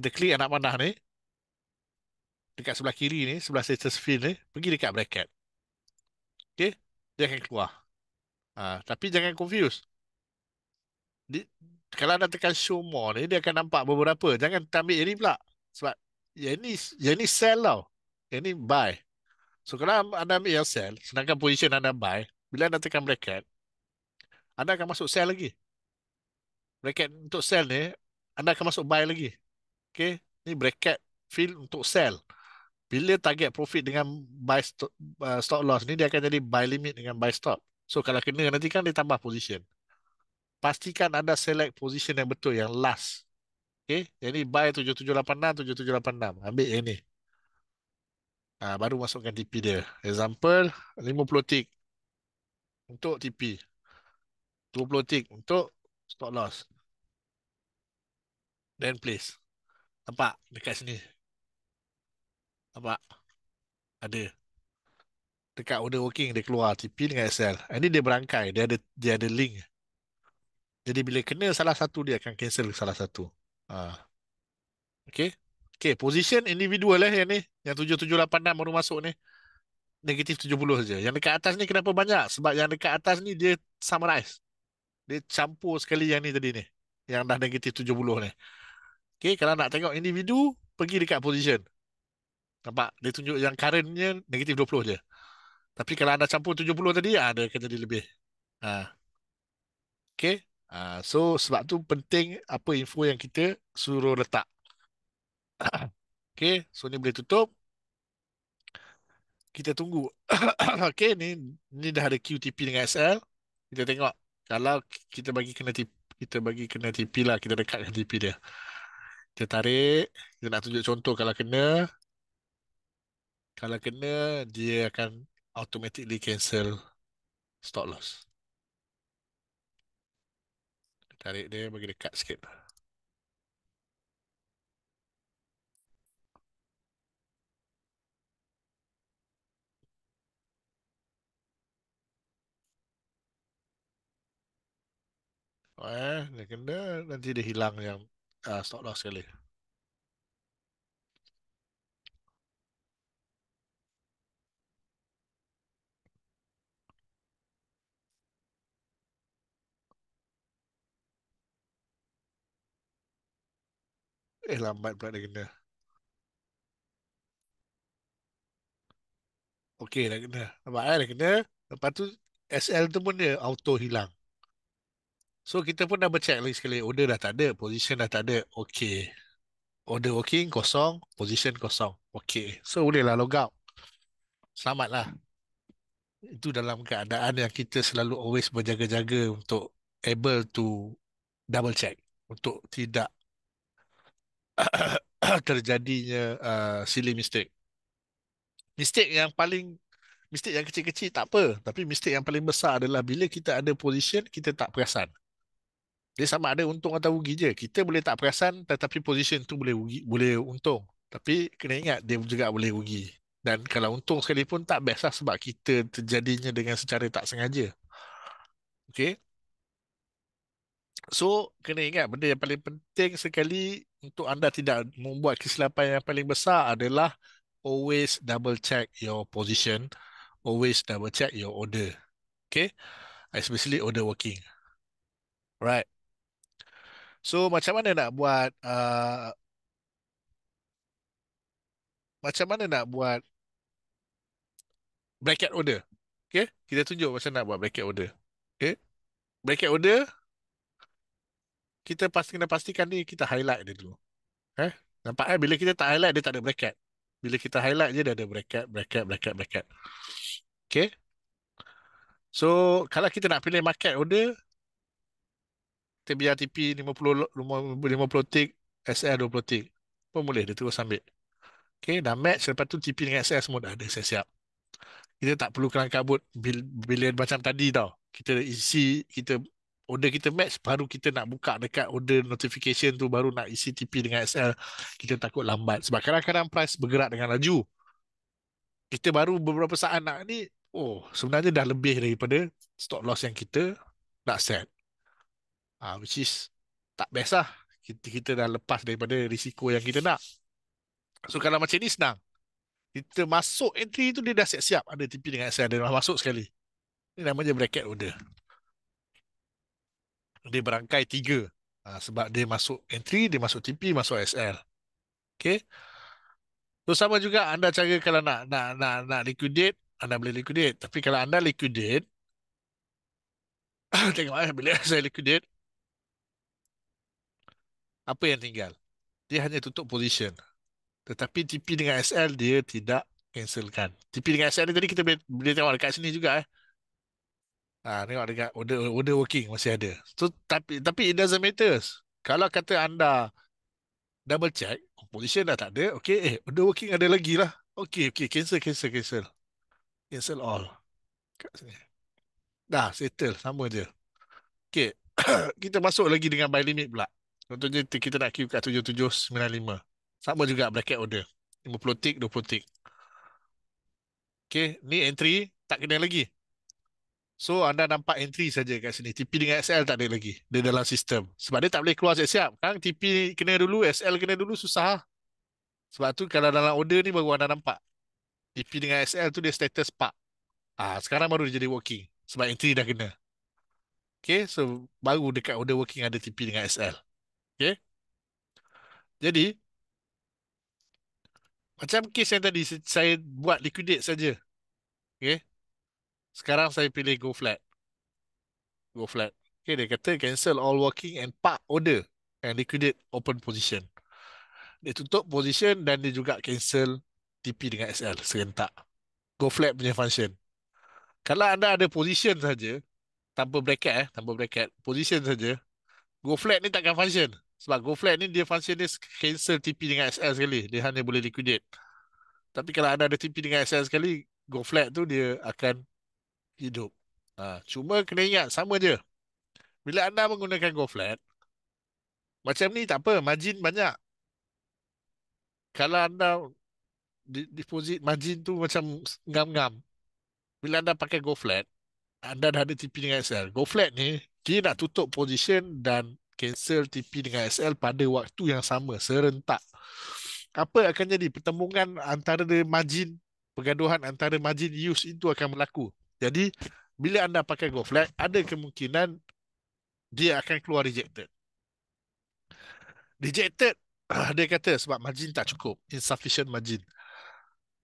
kita klik anak panah ni dekat sebelah kiri ni sebelah status field ni pergi dekat bracket okay dia akan keluar uh, tapi jangan confuse dia, kalau anda tekan show more ni, dia akan nampak beberapa. Jangan ambil yang ni pula. Sebab yang ni, yang ni sell tau. Yang ni buy. So kalau anda ambil yang sell, sedangkan position anda buy, bila anda tekan bracket, anda akan masuk sell lagi. Bracket untuk sell ni, anda akan masuk buy lagi. Okay. Ni bracket fill untuk sell. Bila target profit dengan buy stop, uh, stop loss ni, dia akan jadi buy limit dengan buy stop. So kalau kena nanti kan dia tambah position pastikan anda select position yang betul yang last. Okey, yang ni buy 7786 7786. Ambil yang ni. Ha, baru masukkan TP dia. Example 50 tick untuk TP. 20 tick untuk stop loss. Then please, Nampak dekat sini. Nampak? Ada dekat order working dia keluar TP dengan SL. Ini dia berangkai, dia ada dia ada link. Jadi bila kena salah satu dia akan cancel salah satu. Ha. Okay. Okay. Position individual lah yang ni. Yang 7786 baru masuk ni. Negatif 70 saja. Yang dekat atas ni kenapa banyak? Sebab yang dekat atas ni dia summarize. Dia campur sekali yang ni tadi ni. Yang dah negatif 70 ni. Okay. Kalau nak tengok individu, pergi dekat position. Nampak? Dia tunjuk yang currentnya negatif 20 je. Tapi kalau anda campur 70 tadi, ada ah, ha, akan jadi lebih. Ha. Okay. Uh, so sebab tu penting apa info yang kita suruh letak. okay, so ni boleh tutup. Kita tunggu. okay, ni ni dah ada QTP dengan SL. Kita tengok kalau kita bagi kena tip, kita bagi kena TP lah, kita dekatkan TP dia. Kita tarik, kita nak tunjuk contoh kalau kena. Kalau kena, dia akan automatically cancel stop loss tarik dia bagi dekat sikit. Oh, eh, dia kena nanti dia hilang yang uh, ah, stop loss sekali. Eh lambat pula dah. kena Okey dah kena Nampak kan dah kena Lepas tu SL tu pun dia auto hilang So kita pun dah bercek lagi sekali Order dah tak ada Position dah tak ada Okey Order working kosong Position kosong Okey So boleh lah log out Selamat lah Itu dalam keadaan yang kita selalu always berjaga-jaga Untuk able to double check Untuk tidak terjadinya uh, silly mistake. Mistake yang paling mistake yang kecil-kecil tak apa, tapi mistake yang paling besar adalah bila kita ada position kita tak perasan. Dia sama ada untung atau rugi je. Kita boleh tak perasan tetapi position tu boleh rugi, boleh untung. Tapi kena ingat dia juga boleh rugi. Dan kalau untung sekali pun tak best lah sebab kita terjadinya dengan secara tak sengaja. Okay. So, kena ingat benda yang paling penting sekali untuk anda tidak membuat kesilapan yang paling besar adalah always double check your position, always double check your order. Okay? Especially order working. Right. So, macam mana nak buat uh, macam mana nak buat bracket order? Okay? Kita tunjuk macam nak buat bracket order. Okay? Bracket order kita pasti kena pastikan ni kita highlight dia dulu. Eh, nampak eh bila kita tak highlight dia tak ada bracket. Bila kita highlight je dia ada bracket, bracket, bracket, bracket. Okay. So, kalau kita nak pilih market order, TBRTP 50, 50 tick, SL 20 tick. Pun boleh, dia terus ambil. Okay, dah match. Lepas tu TP dengan SL semua dah ada, saya siap. Kita tak perlu kelang kabut bila, bila macam tadi tau. Kita isi, kita order kita match baru kita nak buka dekat order notification tu baru nak isi TP dengan SL kita takut lambat sebab kadang-kadang price bergerak dengan laju kita baru beberapa saat nak ni oh sebenarnya dah lebih daripada stop loss yang kita nak set ah uh, which is tak best lah kita, kita dah lepas daripada risiko yang kita nak so kalau macam ni senang kita masuk entry tu dia dah siap-siap ada TP dengan SL dia dah masuk sekali ini namanya bracket order dia berangkai tiga ha, sebab dia masuk entry, dia masuk TP, masuk SL. Okay. So sama juga anda cara kalau nak nak nak nak liquidate, anda boleh liquidate. Tapi kalau anda liquidate, tengok eh, bila saya liquidate, apa yang tinggal? Dia hanya tutup position. Tetapi TP dengan SL dia tidak cancelkan. TP dengan SL ni tadi kita boleh, boleh tengok dekat sini juga eh. Ah, ha, tengok dekat order order working masih ada. So tapi tapi it doesn't matters. Kalau kata anda double check, composition dah tak ada, okay, eh, order working ada lagi lah. Okay, okay, cancel, cancel, cancel. Cancel all. Kat sini. Dah, settle, sama je. Okay, kita masuk lagi dengan buy limit pula. Contohnya kita nak queue kat 7795. Sama juga bracket order. 50 tick, 20 tick. Okay, ni entry, tak kena lagi. So anda nampak entry saja kat sini. TP dengan SL tak ada lagi. Dia dalam sistem. Sebab dia tak boleh keluar siap-siap. Kan TP kena dulu, SL kena dulu susah. Lah. Sebab tu kalau dalam order ni baru anda nampak. TP dengan SL tu dia status park. Ah sekarang baru dia jadi working. Sebab entry dah kena. Okay, so baru dekat order working ada TP dengan SL. Okay. Jadi, macam case yang tadi saya buat liquidate saja. Okay, sekarang saya pilih go flat. Go flat. Okay, dia kata cancel all working and park order and liquidate open position. Dia tutup position dan dia juga cancel TP dengan SL serentak. Go flat punya function. Kalau anda ada position saja tanpa bracket eh, tanpa bracket, position saja go flat ni takkan function. Sebab go flat ni dia function dia cancel TP dengan SL sekali. Dia hanya boleh liquidate. Tapi kalau anda ada TP dengan SL sekali, go flat tu dia akan hidup. Ha, cuma kena ingat sama je. Bila anda menggunakan GoFlat, macam ni tak apa, margin banyak. Kalau anda deposit margin tu macam ngam-ngam. Bila anda pakai GoFlat, anda dah ada TP dengan SL. GoFlat ni, dia nak tutup position dan cancel TP dengan SL pada waktu yang sama, serentak. Apa akan jadi? pertemuan antara margin, pergaduhan antara margin use itu akan berlaku. Jadi bila anda pakai go flag, ada kemungkinan dia akan keluar rejected. Rejected, dia kata sebab margin tak cukup, insufficient margin.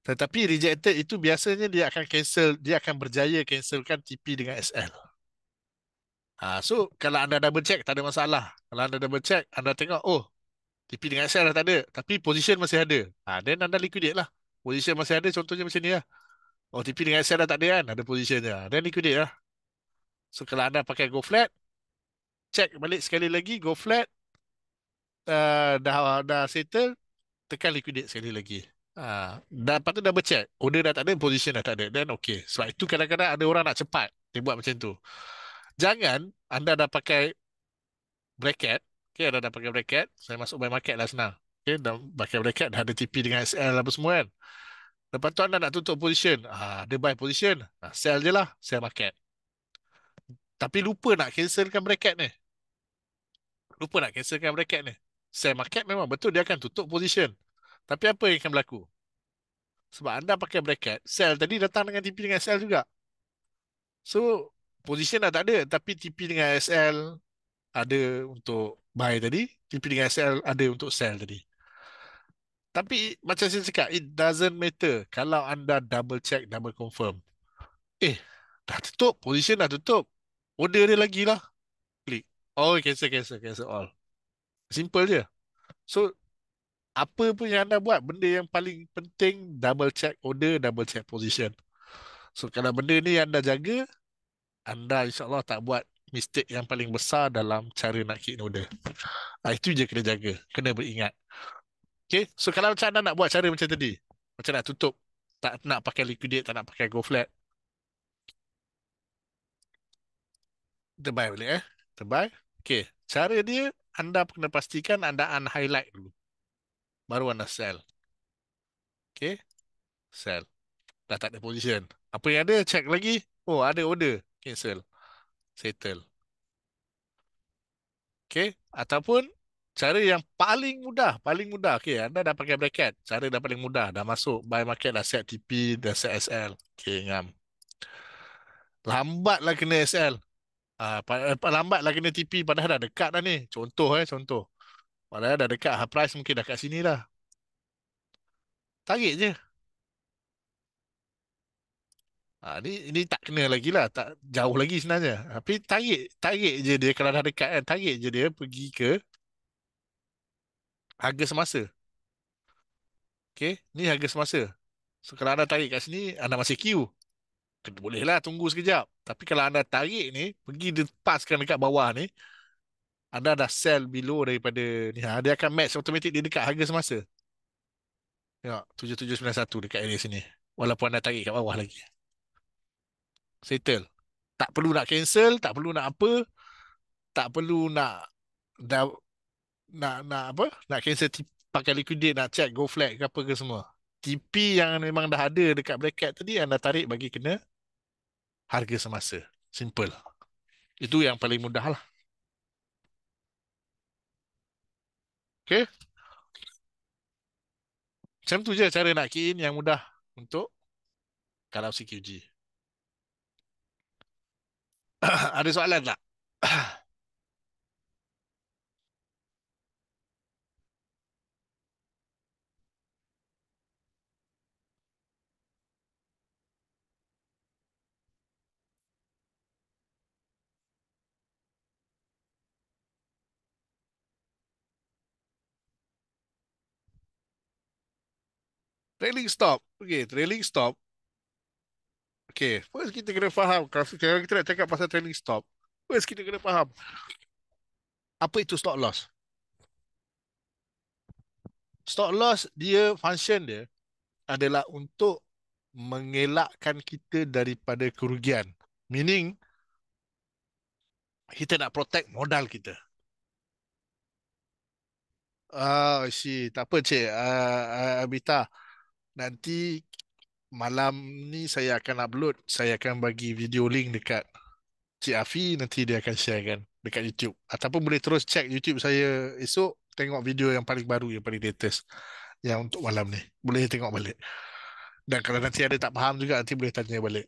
Tetapi rejected itu biasanya dia akan cancel, dia akan berjaya cancelkan TP dengan SL. Ha, so kalau anda double check tak ada masalah. Kalau anda double check, anda tengok oh TP dengan SL dah tak ada, tapi position masih ada. Ha, then anda liquidate lah. Position masih ada contohnya macam ni lah. OTP oh, dengan SL dah tak ada kan, ada position dia. Then liquidate lah. So kalau anda pakai go flat, check balik sekali lagi, go flat, uh, dah dah settle, tekan liquidate sekali lagi. Uh, ah, dan lepas tu double check, order dah tak ada, position dah tak ada. Then okay. Sebab itu kadang-kadang ada orang nak cepat, dia buat macam tu. Jangan anda dah pakai bracket, okay, anda dah pakai bracket, saya masuk buy market lah senang. Okay, dah pakai bracket, dah ada TP dengan SL apa semua kan. Lepas tu anda nak tutup position. Ah, dia buy position. Ah, sell je lah. Sell market. Tapi lupa nak cancelkan bracket ni. Lupa nak cancelkan bracket ni. Sell market memang betul dia akan tutup position. Tapi apa yang akan berlaku? Sebab anda pakai bracket, sell tadi datang dengan TP dengan SL juga. So, position dah tak ada. Tapi TP dengan SL ada untuk buy tadi. TP dengan SL ada untuk sell tadi tapi macam saya cakap it doesn't matter kalau anda double check double confirm eh dah tutup position dah tutup order dia lagi lah klik oh cancel cancel cancel all simple je so apa pun yang anda buat benda yang paling penting double check order double check position so kalau benda ni anda jaga anda insyaAllah tak buat mistake yang paling besar dalam cara nak kick order. Ah, itu je kena jaga. Kena beringat. Okay. So kalau macam anda nak buat cara macam tadi. Macam nak tutup. Tak nak pakai liquidate. Tak nak pakai go flat. Kita buy balik eh. Kita buy. Okay. Cara dia. Anda kena pastikan anda unhighlight dulu. Baru anda sell. Okay. Sell. Dah tak ada position. Apa yang ada? Check lagi. Oh ada order. Cancel. Settle. Okay. Ataupun cara yang paling mudah, paling mudah. Okey, anda dah pakai bracket. Cara dah paling mudah. Dah masuk buy market, dah set TP, dah set SL. Okey, ngam. Lambatlah kena SL. Uh, ah, eh, lambatlah kena TP. Padahal dah dekat dah ni. Contoh eh, contoh. Padahal dah dekat. Price mungkin dah kat sini lah. Tarik je. Ah, ni, ni tak kena lagi lah. Tak jauh lagi sebenarnya. Tapi tarik, tarik je dia kalau dah dekat kan. Tarik je dia pergi ke harga semasa. okay? ni harga semasa. So kalau anda tarik kat sini, anda masih queue. Bolehlah tunggu sekejap. Tapi kalau anda tarik ni, pergi lepaskan dekat bawah ni, anda dah sell below daripada ni. Ha, dia akan match automatic dia dekat harga semasa. Tengok, 7791 dekat area sini. Walaupun anda tarik kat bawah lagi. Settle. Tak perlu nak cancel, tak perlu nak apa. Tak perlu nak dah nak nak apa nak cancel tip, pakai liquidate nak check go flat ke apa ke semua TP yang memang dah ada dekat bracket tadi anda tarik bagi kena harga semasa simple itu yang paling mudah lah okay macam tu je cara nak key yang mudah untuk kalau CQG ada soalan tak? trailing stop okey trailing stop okey first kita kena faham kalau kita nak cakap pasal trailing stop first kita kena faham apa itu stop loss stop loss dia function dia adalah untuk mengelakkan kita daripada kerugian meaning kita nak protect modal kita Ah, oh, I see. Tak apa, Cik. Uh, Abita. Uh, nanti malam ni saya akan upload saya akan bagi video link dekat Cik Afi nanti dia akan sharekan dekat YouTube ataupun boleh terus check YouTube saya esok tengok video yang paling baru yang paling latest yang untuk malam ni boleh tengok balik dan kalau nanti ada tak faham juga nanti boleh tanya balik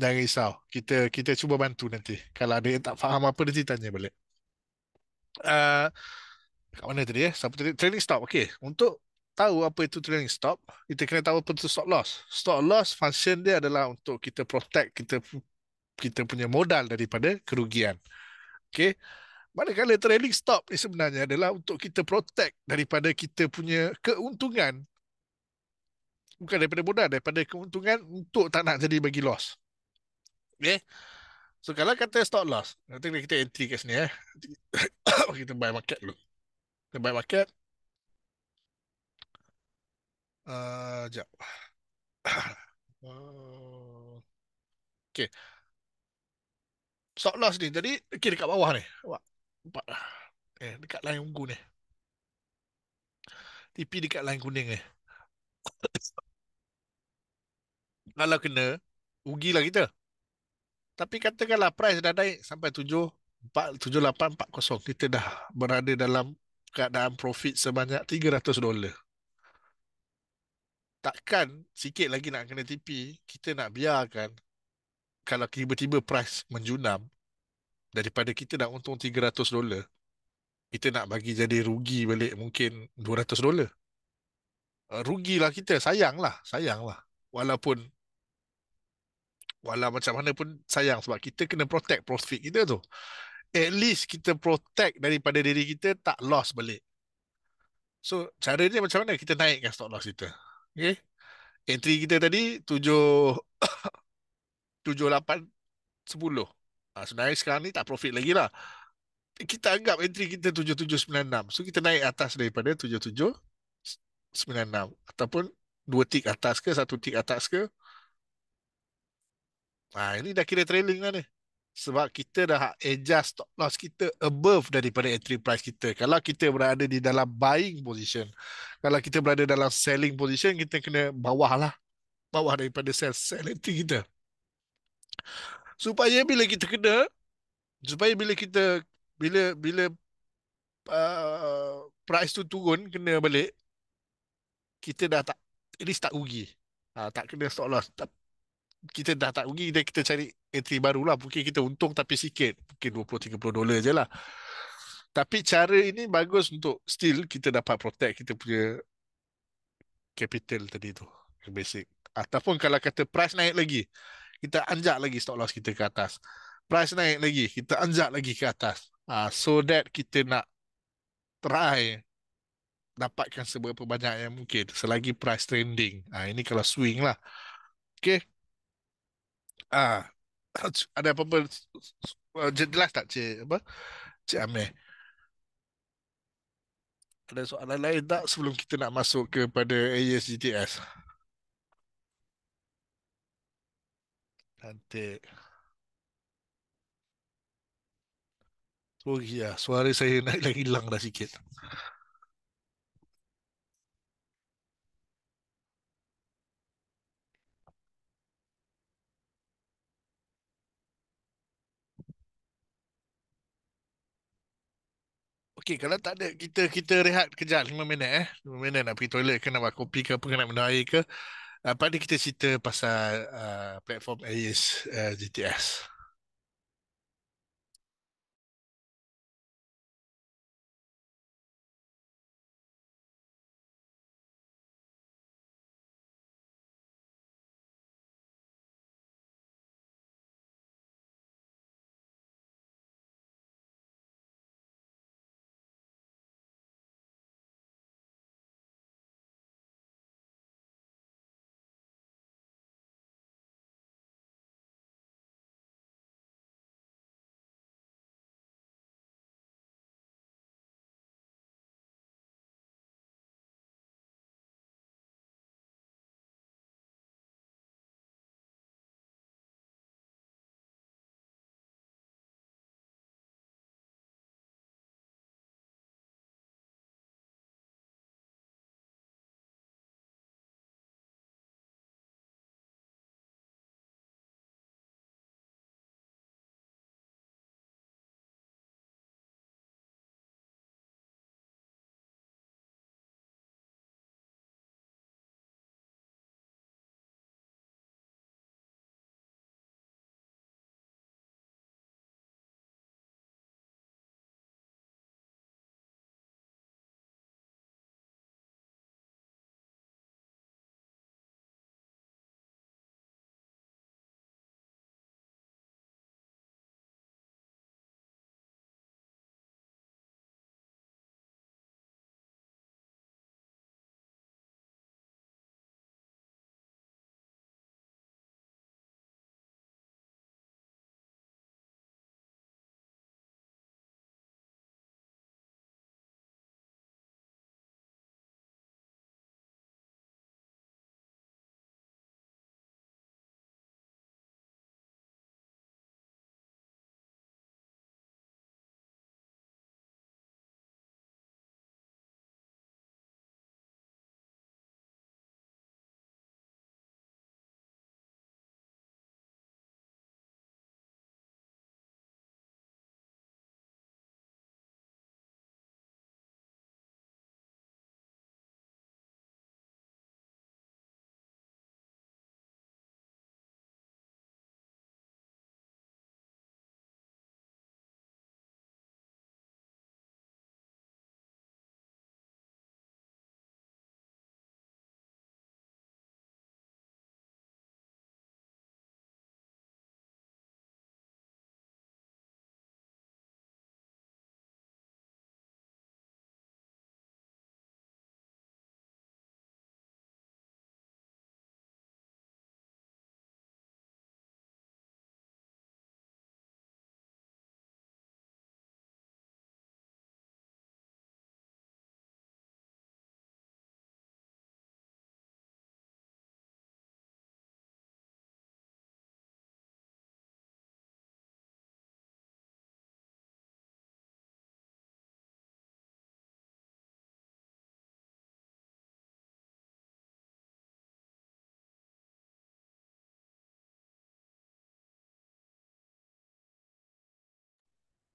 jangan risau kita kita cuba bantu nanti kalau ada yang tak faham apa nanti tanya balik uh, kat mana tadi ya? Eh? Siapa tadi? Training stop. Okey. Untuk tahu apa itu trailing stop, kita kena tahu apa itu stop loss. Stop loss function dia adalah untuk kita protect kita kita punya modal daripada kerugian. Okey. Manakala trailing stop ni sebenarnya adalah untuk kita protect daripada kita punya keuntungan bukan daripada modal daripada keuntungan untuk tak nak jadi bagi loss. Okey. So kalau kata stop loss, nanti kita entry kat sini eh. kita buy market dulu. Kita buy market. Uh, ah, jap. Ya. Uh, okay. Stop loss ni. Jadi, okay, dekat bawah ni. Nampak? Lah. Eh, dekat line ungu ni. TP dekat line kuning ni. Kalau kena, ugilah kita. Tapi katakanlah price dah naik sampai 7, 4, 7840. Kita dah berada dalam keadaan profit sebanyak 300 dolar takkan sikit lagi nak kena tipi kita nak biarkan kalau tiba-tiba price menjunam daripada kita nak untung 300 dolar kita nak bagi jadi rugi balik mungkin 200 dolar eh, rugilah kita sayanglah sayanglah walaupun walau macam mana pun sayang sebab kita kena protect profit kita tu at least kita protect daripada diri kita tak loss balik so cara dia macam mana kita naikkan stock loss kita Okay. Entry kita tadi 7 7810. Ha, sebenarnya sekarang ni tak profit lagi lah. Kita anggap entry kita 7796. So kita naik atas daripada 7796. Ataupun 2 tick atas ke 1 tick atas ke. Ha, ini dah kira trailing lah ni sebab kita dah adjust stop loss kita above daripada entry price kita. Kalau kita berada di dalam buying position, kalau kita berada dalam selling position, kita kena bawah lah. Bawah daripada sell, sell entry kita. Supaya bila kita kena, supaya bila kita, bila bila uh, price tu turun, kena balik, kita dah tak, at least tak rugi. Uh, tak kena stop loss. Tak, kita dah tak rugi, kita, kita cari entry baru lah. Mungkin kita untung tapi sikit. Mungkin 20-30 dolar je lah. Tapi cara ini bagus untuk still kita dapat protect kita punya capital tadi tu. Basic. Ataupun kalau kata price naik lagi, kita anjak lagi stock loss kita ke atas. Price naik lagi, kita anjak lagi ke atas. Uh, so that kita nak try dapatkan seberapa banyak yang mungkin selagi price trending. Ah ini kalau swing lah. Okay. Ah, ada apa-apa uh, jelas tak Cik apa Cik ame ada soalan lain tak sebelum kita nak masuk kepada ASGTS nanti Oh iya, suara saya nak hilang dah sikit. Okey, kalau tak ada kita kita rehat kejap 5 minit eh. 5 minit nak pergi toilet ke nak buat kopi ke apa ke nak minum air ke. Apa uh, ni kita cerita pasal uh, platform Ais uh, GTS.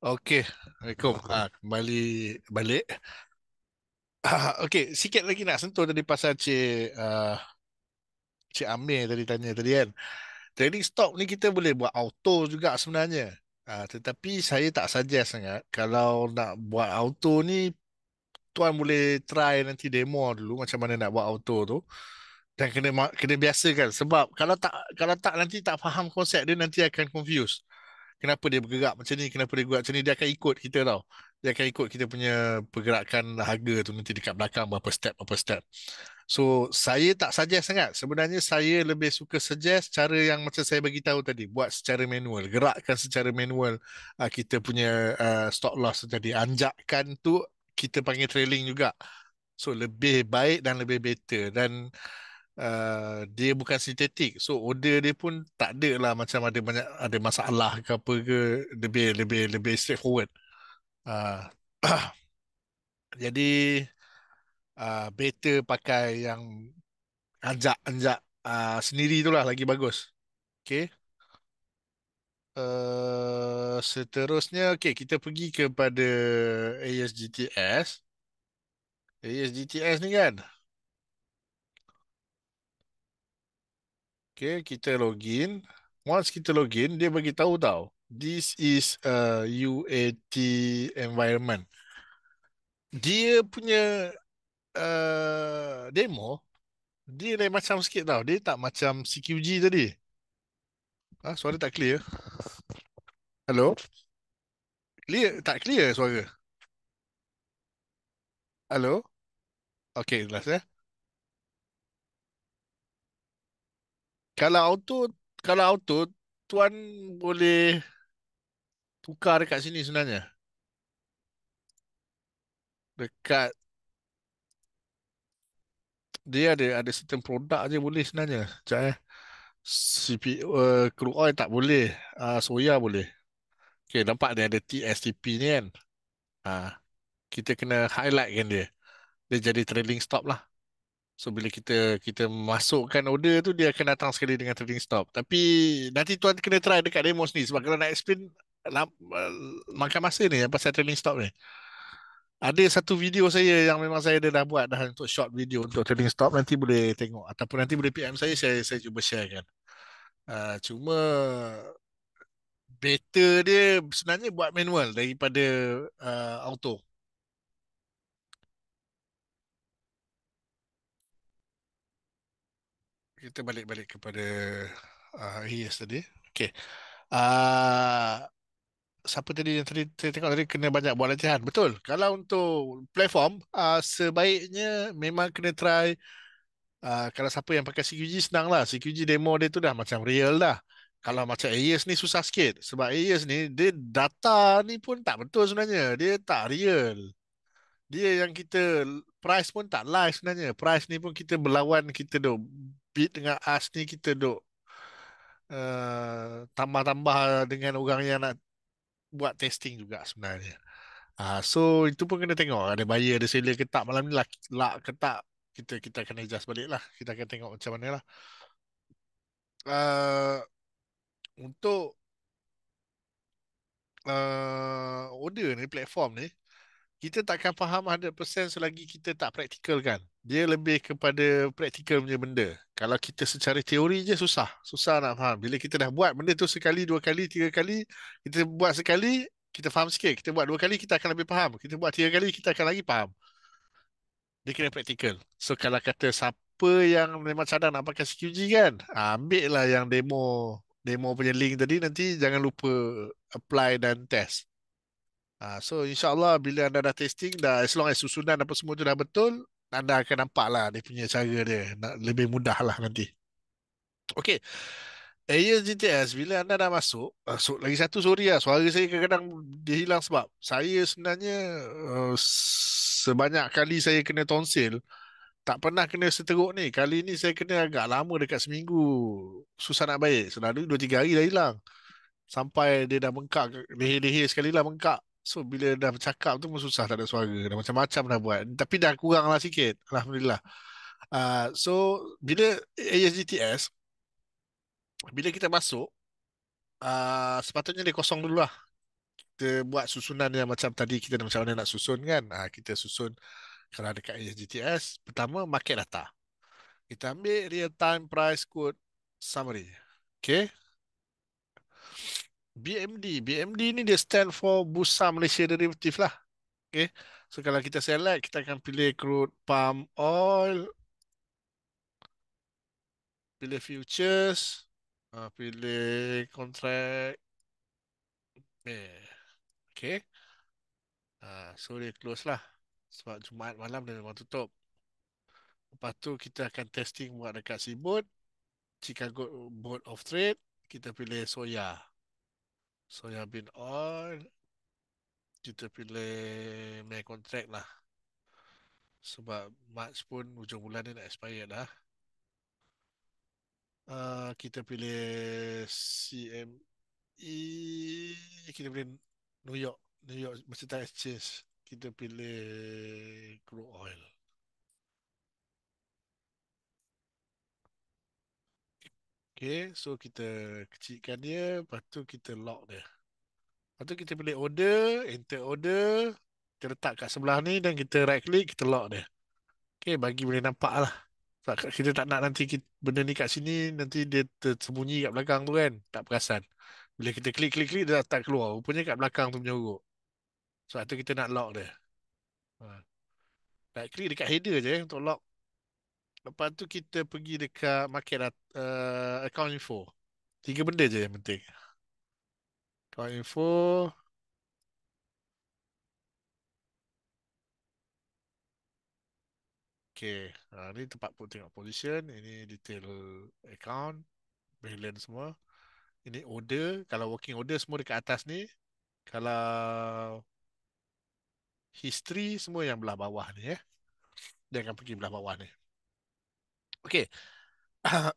Okey, Assalamualaikum. Ha, kembali balik. Ha, Okey, sikit lagi nak sentuh tadi pasal Cik, uh, Cik Amir tadi tanya tadi kan. Trading stop ni kita boleh buat auto juga sebenarnya. Ha, tetapi saya tak suggest sangat kalau nak buat auto ni, tuan boleh try nanti demo dulu macam mana nak buat auto tu. Dan kena kena biasakan sebab kalau tak kalau tak nanti tak faham konsep dia nanti akan confuse kenapa dia bergerak macam ni, kenapa dia buat macam ni, dia akan ikut kita tau. Dia akan ikut kita punya pergerakan harga tu nanti dekat belakang berapa step, berapa step. So, saya tak suggest sangat. Sebenarnya saya lebih suka suggest cara yang macam saya bagi tahu tadi. Buat secara manual. Gerakkan secara manual uh, kita punya uh, ah, stock loss jadi Anjakkan tu kita panggil trailing juga. So, lebih baik dan lebih better. Dan Uh, dia bukan sintetik so odor dia pun tak ada lah macam ada banyak ada masalah ke apa ke lebih lebih lebih straightforward uh, jadi uh, better pakai yang anjak-anjak uh, sendiri tu lah lagi bagus okay Uh, seterusnya okay, kita pergi kepada ASGTS ASGTS ni kan Okay, kita login. Once kita login, dia bagi tahu tau. This is a UAT environment. Dia punya uh, demo, dia lain macam sikit tau. Dia tak macam CQG tadi. Ah, suara tak clear. Hello? Clear, tak clear suara. Hello? Okay, last eh. kalau auto kalau auto tuan boleh tukar dekat sini sebenarnya dekat dia ada ada certain produk je boleh sebenarnya sekejap eh CP, uh, eh, crude oil tak boleh uh, soya boleh ok nampak dia ada TSTP ni kan uh, kita kena highlight kan dia dia jadi trailing stop lah So bila kita kita masukkan order tu dia akan datang sekali dengan trading stop. Tapi nanti tuan kena try dekat demo ni sebab kalau nak explain lamp, eh, makan masa ni yang eh, pasal trading stop ni. Ada satu video saya yang memang saya dah buat dah untuk short video untuk trading stop nanti boleh tengok ataupun nanti boleh PM saya saya saya cuba kan. Uh, cuma better dia sebenarnya buat manual daripada uh, auto. Uh, kita balik-balik kepada uh, ah, yesterday. Okay. Uh, ah, siapa tadi yang tadi tengok tadi kena banyak buat latihan. Betul. Kalau untuk platform, uh, sebaiknya memang kena try. Uh, kalau siapa yang pakai CQG senang lah. CQG demo dia tu dah macam real dah. Kalau macam AES ni susah sikit. Sebab AES ni, dia data ni pun tak betul sebenarnya. Dia tak real. Dia yang kita, price pun tak live sebenarnya. Price ni pun kita berlawan, kita duk bid dengan as ni kita duk uh, tambah-tambah dengan orang yang nak buat testing juga sebenarnya. Uh, so itu pun kena tengok ada buyer ada seller ke tak malam ni lah lak ke tak kita kita kena adjust balik lah kita akan tengok macam mana lah uh, untuk uh, order ni platform ni uh, kita takkan faham 100% selagi kita tak praktikal kan. Dia lebih kepada praktikal punya benda. Kalau kita secara teori je susah. Susah nak faham. Bila kita dah buat benda tu sekali, dua kali, tiga kali, kita buat sekali, kita faham sikit. Kita buat dua kali, kita akan lebih faham. Kita buat tiga kali, kita akan lagi faham. Dia kena praktikal. So kalau kata siapa yang memang cadang nak pakai CQG kan, ah, ambil lah yang demo demo punya link tadi, nanti jangan lupa apply dan test. Uh, so insyaAllah bila anda dah testing, dah, as long as susunan apa semua tu dah betul, anda akan nampak lah dia punya cara dia. Nak lebih mudah lah nanti. Okay. Ayah eh, GTS, bila anda dah masuk, uh, so, lagi satu sorry lah, suara saya kadang-kadang dia hilang sebab saya sebenarnya uh, sebanyak kali saya kena tonsil, tak pernah kena seteruk ni. Kali ni saya kena agak lama dekat seminggu. Susah nak baik. Selalu 2-3 hari dah hilang. Sampai dia dah bengkak. Leher-leher sekali lah bengkak. So bila dah bercakap tu pun susah tak ada suara dah macam-macam dah buat tapi dah kuranglah sikit alhamdulillah. Uh, so bila ASGTS bila kita masuk uh, sepatutnya dia kosong dulu lah kita buat susunan yang macam tadi kita dah macam mana nak susun kan uh, kita susun kalau dekat ASGTS pertama market data kita ambil real time price quote summary okay BMD. BMD ni dia stand for Bursa Malaysia Derivatif lah. Okay. So kalau kita select, kita akan pilih crude palm oil. Pilih futures. Uh, pilih contract. Eh, okay. Uh, so dia close lah. Sebab Jumaat malam dia memang tutup. Lepas tu kita akan testing buat dekat Seaboard. Chicago Board of Trade. Kita pilih Soya. Soya. So yang bean oil kita pilih May contract lah sebab March pun ujung bulan ni nak expire dah uh, kita pilih CME kita pilih New York New York Mercantile Exchange kita pilih crude oil Okay, so kita kecilkan dia, lepas tu kita lock dia. Lepas tu kita pilih order, enter order, kita letak kat sebelah ni dan kita right click, kita lock dia. Okay, bagi boleh nampak lah. kita tak nak nanti kita, benda ni kat sini, nanti dia tersembunyi kat belakang tu kan, tak perasan. Bila kita klik, klik, klik, dia tak keluar. Rupanya kat belakang tu menyorok. So, itu kita nak lock dia. Ha. Right click dekat header je untuk lock. Lepas tu kita pergi dekat market uh, account info. Tiga benda je yang penting. Account info. Okay. Uh, ni tempat pun tengok position. Ini detail account. Balance semua. Ini order. Kalau working order semua dekat atas ni. Kalau history semua yang belah bawah ni. Eh. Dia akan pergi belah bawah ni. Okay.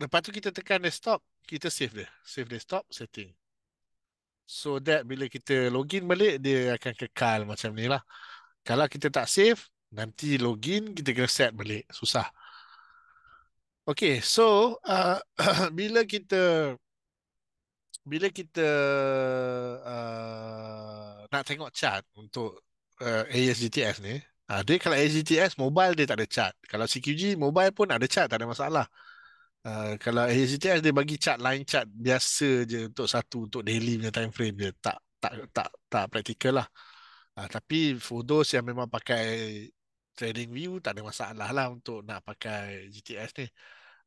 Lepas tu kita tekan desktop, kita save dia. Save desktop, setting. So that bila kita login balik, dia akan kekal macam ni lah. Kalau kita tak save, nanti login kita kena set balik. Susah. Okay, so uh, bila kita bila kita uh, nak tengok chat untuk uh, ASGTS ni, Ha, dia kalau SGTS mobile dia tak ada chat. Kalau CQG mobile pun ada chat tak ada masalah. Uh, kalau SGTS dia bagi chat line chat biasa je untuk satu untuk daily punya time frame dia tak tak tak tak praktikal lah. Uh, tapi for those yang memang pakai trading view tak ada masalah lah untuk nak pakai GTS ni.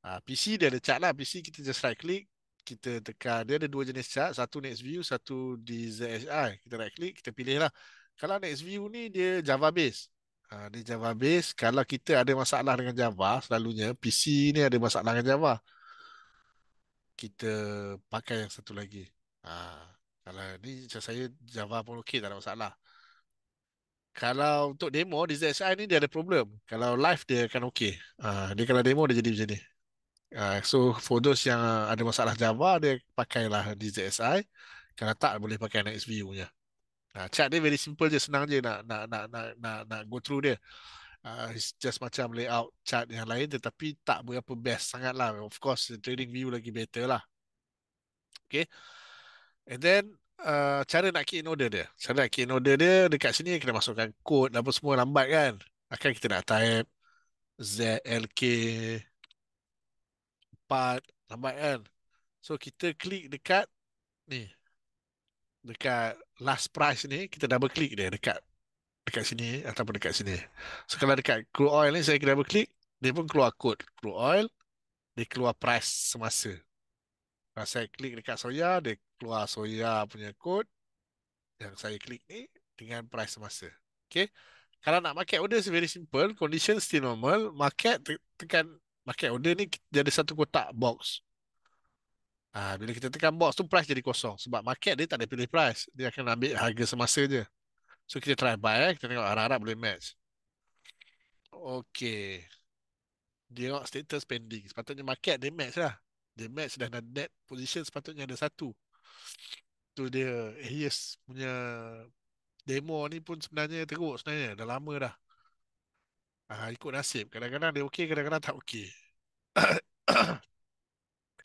Uh, PC dia ada chat lah. PC kita just right click kita tekan dia ada dua jenis chat satu next view satu di ZSI kita right click kita pilih lah kalau next view ni dia java based Uh, ah, di Java base, kalau kita ada masalah dengan Java, selalunya PC ni ada masalah dengan Java. Kita pakai yang satu lagi. Uh, kalau ni macam saya, Java pun okey, tak ada masalah. Kalau untuk demo, di ZSI ni dia ada problem. Kalau live, dia akan okey. Uh, dia kalau demo, dia jadi macam ni. Uh, so, for those yang ada masalah Java, dia pakailah di ZSI. Kalau tak, boleh pakai NextView punya. Ha, chart dia very simple je, senang je nak nak nak nak nak, nak go through dia. Uh, just macam layout chat yang lain tetapi tak berapa best sangat lah. Of course, the trading view lagi better lah. Okay. And then, uh, cara nak key in order dia. Cara nak key in order dia, dekat sini kena masukkan kod dan semua lambat kan. Akan kita nak type ZLK 4 lambat kan. So, kita klik dekat ni. Dekat last price ni kita double click dia dekat dekat sini ataupun dekat sini. So kalau dekat crude oil ni saya double click dia pun keluar kod crude oil dia keluar price semasa. Kalau saya klik dekat soya dia keluar soya punya kod yang saya klik ni dengan price semasa. Okay. Kalau nak market order sangat very simple. Condition still normal. Market tekan market order ni jadi satu kotak box. Ah, bila kita tekan box tu price jadi kosong sebab market dia tak ada pilih price. Dia akan ambil harga semasa je. So kita try buy eh. Kita tengok harap-harap boleh match. Okay. Dia tengok status pending. Sepatutnya market dia match lah. Dia match dan ada net position sepatutnya ada satu. Tu dia yes punya demo ni pun sebenarnya teruk sebenarnya. Dah lama dah. Ah, ikut nasib. Kadang-kadang dia okay, kadang-kadang tak okay.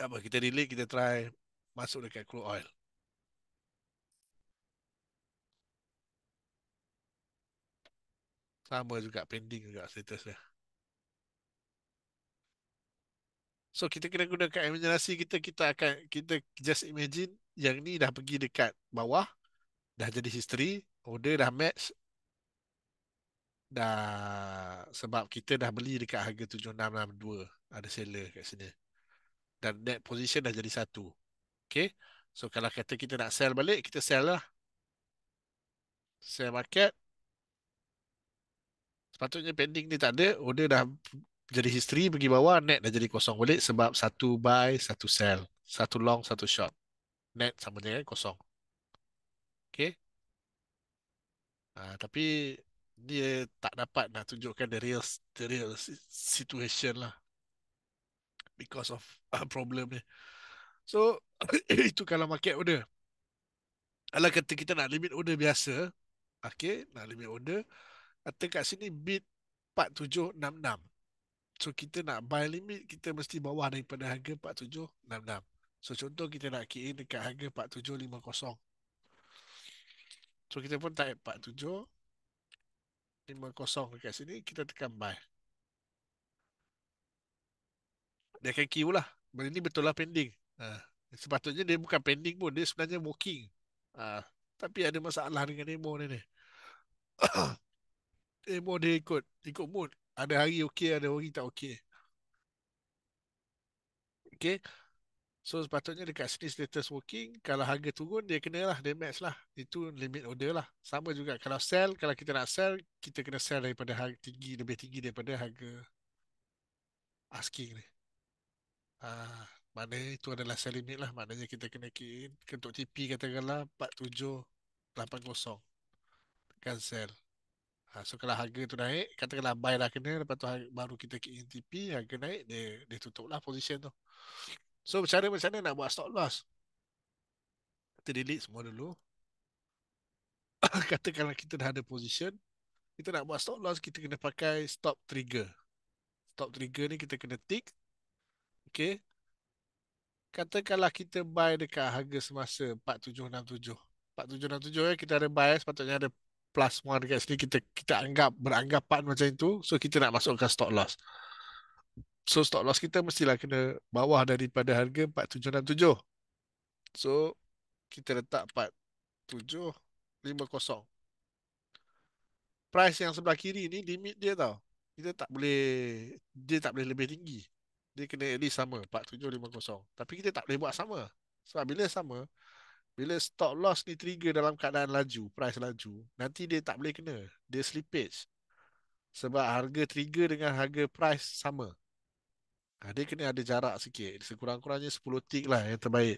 apa ya, kita delete kita try masuk dekat crude oil sama juga pending juga status dia so kita kena gunakan imaginasi kita kita akan kita just imagine yang ni dah pergi dekat bawah dah jadi history order dah match dah sebab kita dah beli dekat harga 7662 ada seller kat sini dan net position dah jadi satu. Okay. So kalau kata kita nak sell balik, kita sell lah. Sell market. Sepatutnya pending ni tak ada. Order dah jadi history pergi bawah. Net dah jadi kosong balik sebab satu buy, satu sell. Satu long, satu short. Net sama je kan kosong. Okay. Ha, tapi dia tak dapat nak tunjukkan the real, the real situation lah because of uh, problem ni. So, itu kalau market order. Kalau kata kita nak limit order biasa, okay, nak limit order, kata kat sini bid 4766. So, kita nak buy limit, kita mesti bawah daripada harga 4766. So, contoh kita nak key in dekat harga 4750. So, kita pun type 4750 dekat sini, kita tekan buy. dia akan queue lah. Benda ni betul lah pending. Ha. Sepatutnya dia bukan pending pun. Dia sebenarnya walking. Ha. Tapi ada masalah dengan demo ni. ni. demo dia ikut. Ikut mood. Ada hari okey, ada hari tak okey. Okay. So sepatutnya dekat sini status working. Kalau harga turun, dia kena lah. Dia match lah. Itu limit order lah. Sama juga kalau sell. Kalau kita nak sell, kita kena sell daripada harga tinggi. Lebih tinggi daripada harga asking ni. Ah, mana itu adalah sell limit lah. Maknanya kita kena key ketuk Untuk TP katakanlah 47.80. Tekan sell. Ha, so kalau harga tu naik, katakanlah buy lah kena. Lepas tu baru kita key in TP, harga naik, dia, dia tutup lah position tu. So cara macam mana nak buat stop loss? Kita delete semua dulu. katakanlah kita dah ada position. Kita nak buat stop loss, kita kena pakai stop trigger. Stop trigger ni kita kena tick Okay. Katakanlah kita buy dekat harga semasa 4767. 4767 ya, kita ada buy sepatutnya ada plus one dekat sini. Kita kita anggap beranggapan macam itu. So, kita nak masukkan stock loss. So, stock loss kita mestilah kena bawah daripada harga 4767. So, kita letak 4750. Price yang sebelah kiri ni limit dia tau. Kita tak boleh, dia tak boleh lebih tinggi dia kena at least sama 47.50 tapi kita tak boleh buat sama sebab bila sama bila stop loss ni trigger dalam keadaan laju price laju nanti dia tak boleh kena dia slippage sebab harga trigger dengan harga price sama ha, dia kena ada jarak sikit sekurang-kurangnya 10 tick lah yang terbaik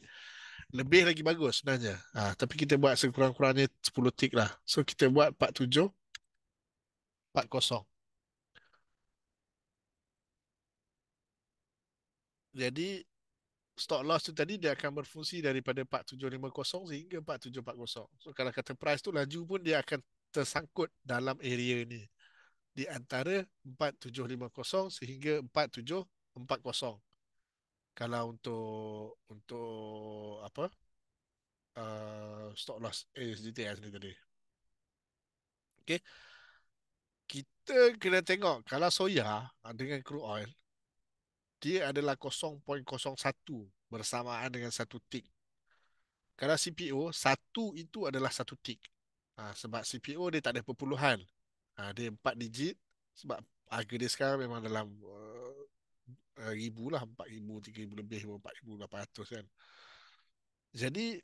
lebih lagi bagus sebenarnya ha, tapi kita buat sekurang-kurangnya 10 tick lah so kita buat 47 40 jadi stop loss tu tadi dia akan berfungsi daripada 4750 sehingga 4740. So kalau kata price tu laju pun dia akan tersangkut dalam area ni di antara 4750 sehingga 4740. Kalau untuk untuk apa? Uh, stock loss ASDT eh, sendiri tadi. Okey. Kita kena tengok kalau soya ah, dengan crude oil dia adalah 0.01 bersamaan dengan satu tick. Kalau CPO, satu itu adalah satu tick. Ha, sebab CPO dia tak ada perpuluhan. Ha, dia empat digit sebab harga dia sekarang memang dalam uh, ribu lah. Empat ribu, tiga ribu lebih, empat ribu, lapan ratus kan. Jadi,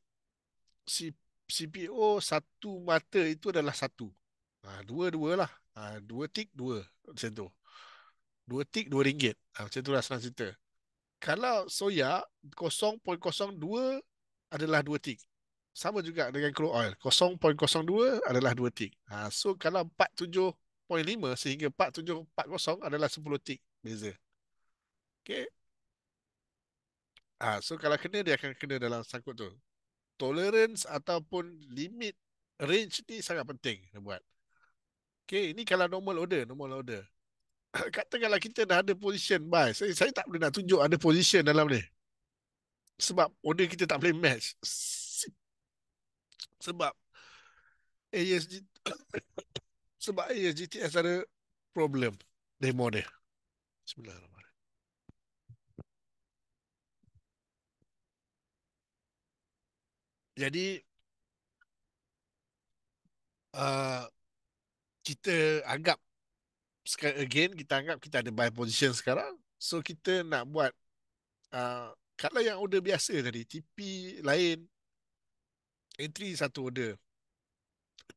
CPO satu mata itu adalah satu. Ha, dua-dua lah. Ha, dua tik, dua. Macam tu dua tik dua ringgit. Ha, macam itulah senang cerita. Kalau soya 0.02 adalah dua tik. Sama juga dengan crude oil. 0.02 adalah dua tik. Ha, so kalau 47.5 sehingga 47.40 adalah sepuluh tik. Beza. Okay. Ha, so kalau kena dia akan kena dalam sangkut tu. Tolerance ataupun limit range ni sangat penting dia buat. Okay, ini kalau normal order, normal order. katakanlah kita dah ada position bye saya, saya tak boleh nak tunjuk ada position dalam ni sebab order kita tak boleh match sebab ASG sebab ASGTS ada problem demo dia sebenarnya Jadi uh, kita anggap sekarang again kita anggap kita ada buy position sekarang so kita nak buat uh, kalau yang order biasa tadi TP lain entry satu order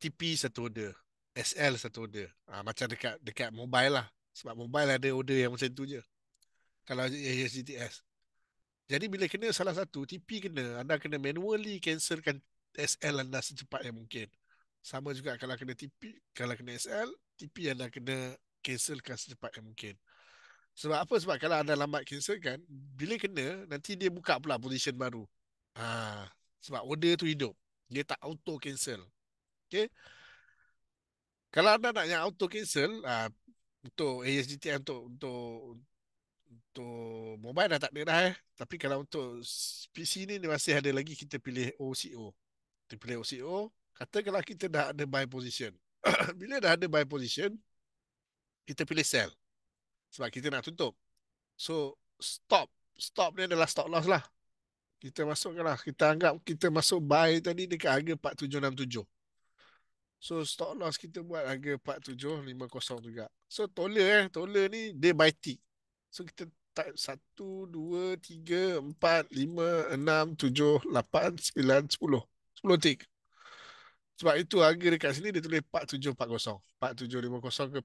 TP satu order SL satu order uh, macam dekat dekat mobile lah sebab mobile ada order yang macam tu je kalau HSTS eh, jadi bila kena salah satu TP kena anda kena manually cancelkan SL anda secepat yang mungkin sama juga kalau kena TP kalau kena SL TP anda kena cancelkan secepat mungkin. Sebab apa? Sebab kalau anda lambat cancelkan, bila kena, nanti dia buka pula position baru. Ha, sebab order tu hidup. Dia tak auto cancel. Okay? Kalau anda nak yang auto cancel, ha, untuk ASGT, untuk, untuk untuk mobile dah tak ada dah eh. Tapi kalau untuk PC ni, dia masih ada lagi kita pilih OCO. Kita pilih OCO, kata kalau kita dah ada buy position. Bila dah ada buy position, kita pilih sell sebab kita nak tutup so stop stop ni adalah stop loss lah kita masukkanlah kita anggap kita masuk buy tadi dekat harga 4767 So stop loss kita buat harga 47 juga. So toller eh, toller ni dia buy tick. So kita type 1 2 3 4 5 6 7 8 9 10. 10 tick. Sebab itu harga dekat sini dia tulis 4740. 4750 ke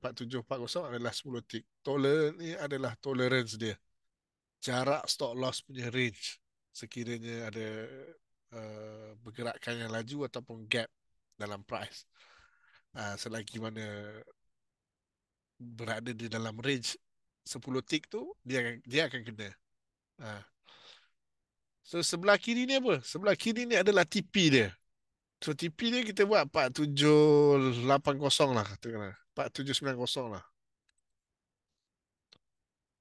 4740 adalah 10 tick. Toler ni adalah tolerance dia. Jarak stop loss punya range. Sekiranya ada uh, eh, bergerakan yang laju ataupun gap dalam price. Uh, selagi mana berada di dalam range 10 tick tu dia akan dia akan kena. Ha. So sebelah kiri ni apa? Sebelah kiri ni adalah TP dia. Tu TP ni kita buat 4780 lah katakan. 4790 lah.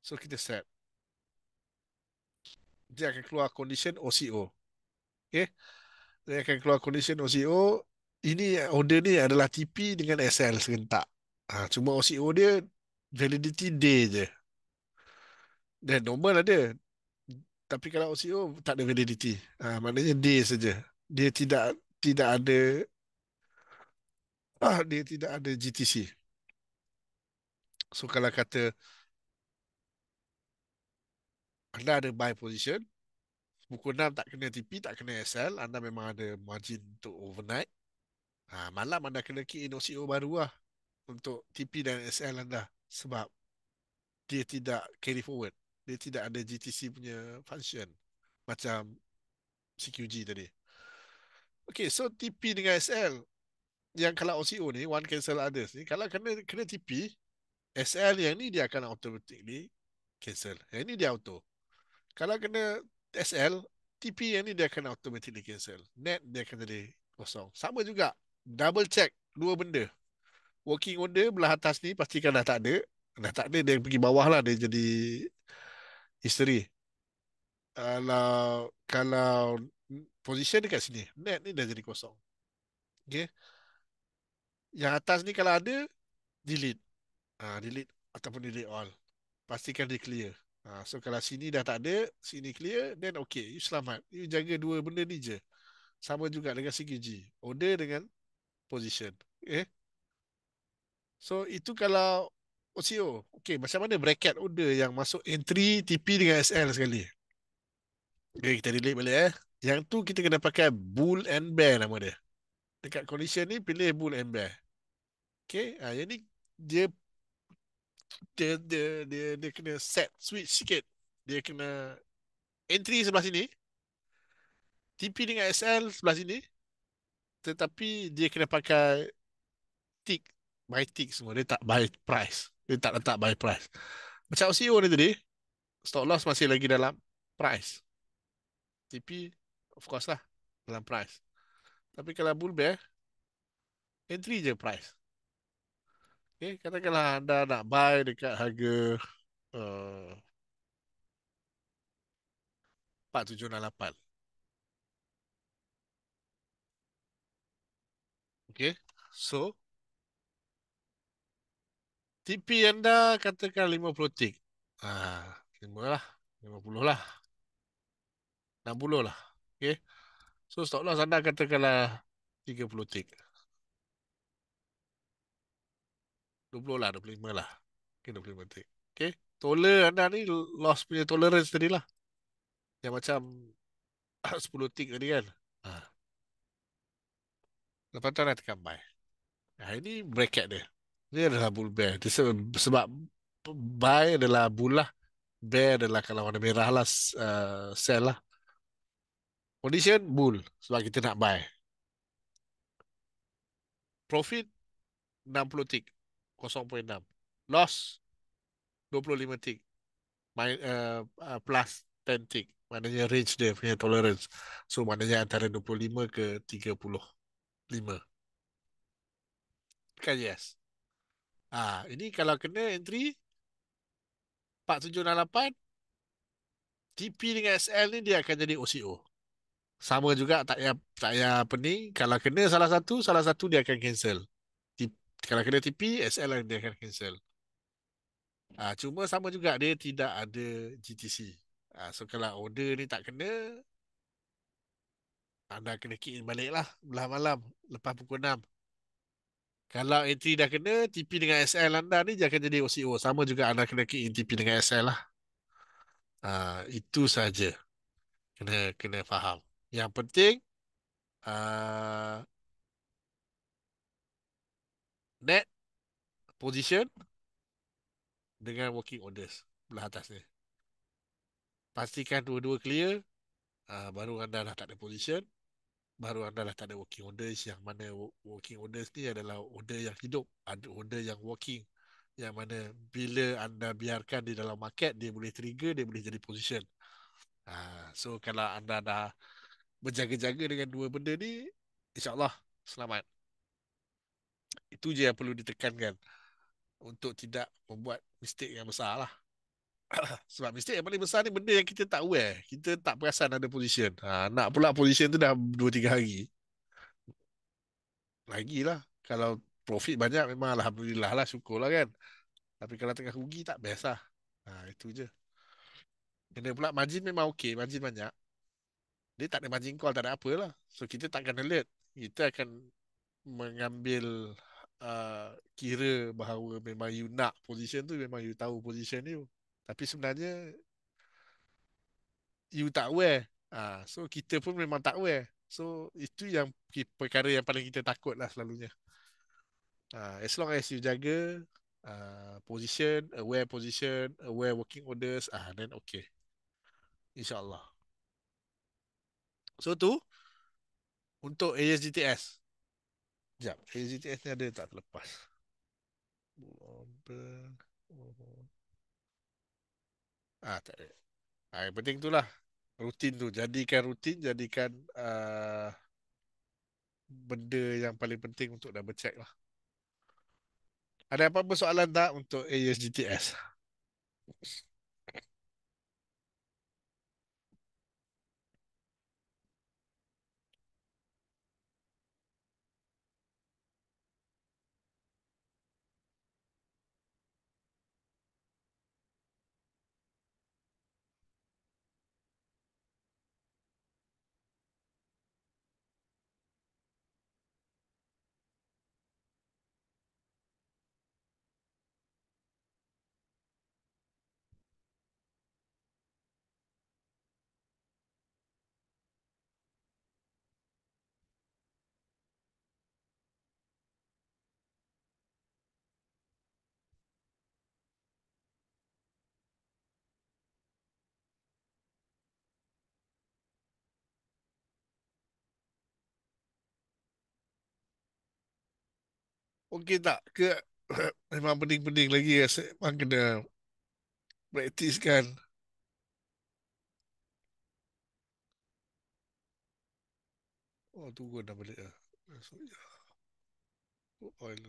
So kita set. Dia akan keluar condition OCO. Okay. Dia akan keluar condition OCO. Ini order ni adalah TP dengan SL serentak. Ha, cuma OCO dia validity day je. Dan normal lah dia. Tapi kalau OCO tak ada validity. Ha, maknanya day saja. Dia tidak tidak ada ah dia tidak ada GTC. So kalau kata anda ada buy position, pukul 6 tak kena TP, tak kena SL, anda memang ada margin untuk overnight. Ha, malam anda kena key in OCO baru lah untuk TP dan SL anda sebab dia tidak carry forward. Dia tidak ada GTC punya function macam CQG tadi. Okay, so TP dengan SL yang kalau OCO ni, one cancel others ni, kalau kena kena TP, SL yang ni dia akan ni cancel. Yang ni dia auto. Kalau kena SL, TP yang ni dia akan ni cancel. Net dia akan jadi kosong. Sama juga. Double check dua benda. Working order belah atas ni pastikan dah tak ada. Dah tak ada, dia pergi bawah lah. Dia jadi history. Kalau kalau position dekat sini. Net ni dah jadi kosong. Okay. Yang atas ni kalau ada, delete. Ha, delete ataupun delete all. Pastikan dia clear. Ha, so kalau sini dah tak ada, sini clear, then okay. You selamat. You jaga dua benda ni je. Sama juga dengan CQG. Order dengan position. Okay. So itu kalau OCO. Okay, macam mana bracket order yang masuk entry TP dengan SL sekali? Okay, kita delete balik eh. Yang tu kita kena pakai bull and bear nama dia. Dekat condition ni pilih bull and bear. Okay. Ha, yang ni dia dia, dia dia dia kena set switch sikit. Dia kena entry sebelah sini. TP dengan SL sebelah sini. Tetapi dia kena pakai tick by tick semua. Dia tak by price. Dia tak letak by price. Macam OCO e ni tadi, stock loss masih lagi dalam price. TP of course lah dalam price. Tapi kalau bull bear, entry je price. Okay, katakanlah anda nak buy dekat harga eh, empat tujuh uh, 4.768. Okay, so TP anda katakan lima puluh tik. Ah, 5 lah, lima puluh lah. enam puluh lah. Okay. So stop loss anda katakanlah 30 tick. 20 lah, 25 lah. Okay, 25 tick. Okay. Toler anda ni loss punya tolerance tadi lah. Yang macam 10 tick tadi kan. Ha. Lepas tu anda tekan buy. Nah, ini bracket dia. Ini adalah bull bear. Dia sebab buy adalah bull lah. Bear adalah kalau warna merah lah, uh, sell lah condition bull sebab kita nak buy profit 60 tick 0.6 loss 25 tick my uh, plus 10 tick maknanya range dia punya tolerance so maknanya antara 25 ke 35 tekan yes Ah, ini kalau kena entry 4768 TP dengan SL ni dia akan jadi OCO sama juga tak payah tak payah pening kalau kena salah satu salah satu dia akan cancel Tip, kalau kena TP SL dia akan cancel ah ha, cuma sama juga dia tidak ada GTC ah ha, so kalau order ni tak kena anda kena kick in balik lah belah malam lepas pukul 6 kalau entry dah kena TP dengan SL anda ni dia akan jadi OCO sama juga anda kena kick in TP dengan SL lah ah ha, itu saja kena kena faham yang penting uh, net position dengan working orders belah atas ni. Pastikan dua-dua clear uh, baru anda dah tak ada position baru anda dah tak ada working orders yang mana working orders ni adalah order yang hidup ada order yang working yang mana bila anda biarkan di dalam market dia boleh trigger dia boleh jadi position uh, so kalau anda dah berjaga-jaga dengan dua benda ni insyaallah selamat itu je yang perlu ditekankan untuk tidak membuat mistake yang besar lah. Sebab mistake yang paling besar ni benda yang kita tak aware. Kita tak perasan ada position. Ha, nak pula position tu dah 2-3 hari. Lagilah. Kalau profit banyak memang Alhamdulillah lah. Syukur lah kan. Tapi kalau tengah rugi tak best lah. Ha, itu je. Kena pula margin memang okey. Margin banyak dia tak ada margin call tak ada apa lah so kita takkan alert kita akan mengambil uh, kira bahawa memang you nak position tu memang you tahu position you tapi sebenarnya you tak aware uh, so kita pun memang tak aware so itu yang perkara yang paling kita takut lah selalunya uh, as long as you jaga uh, position aware position aware working orders ah uh, then okay insyaallah So tu untuk ASGTS. Jap, ASGTS ni ada tak terlepas. Ah, tak ada. Ah, yang penting lah, Rutin tu. Jadikan rutin, jadikan uh, benda yang paling penting untuk double check lah. Ada apa-apa soalan tak untuk ASGTS? Thanks. Okey tak ke memang pening-pening lagi rasa memang kena praktis kan oh tunggu dah balik lah so, ya. oh oil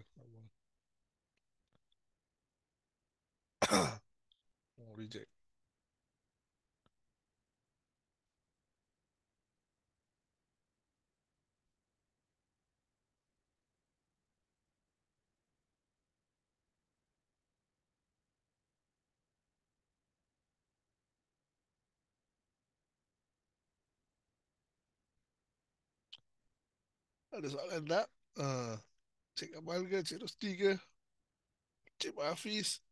oh reject ada soalan tak? Uh, Cik Kamal ke? Cik Rusti ke? Cik Mahfiz?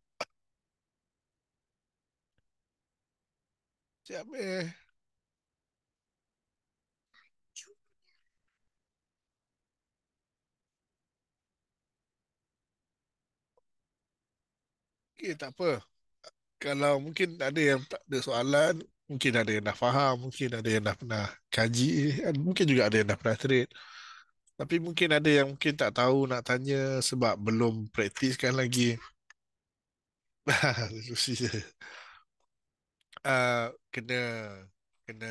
Cik Amir? Okay, tak apa. Kalau mungkin ada yang tak ada soalan, mungkin ada yang dah faham, mungkin ada yang dah pernah kaji, eh, mungkin juga ada yang dah pernah trade. Tapi mungkin ada yang mungkin tak tahu nak tanya sebab belum praktiskan lagi. Uh, kena kena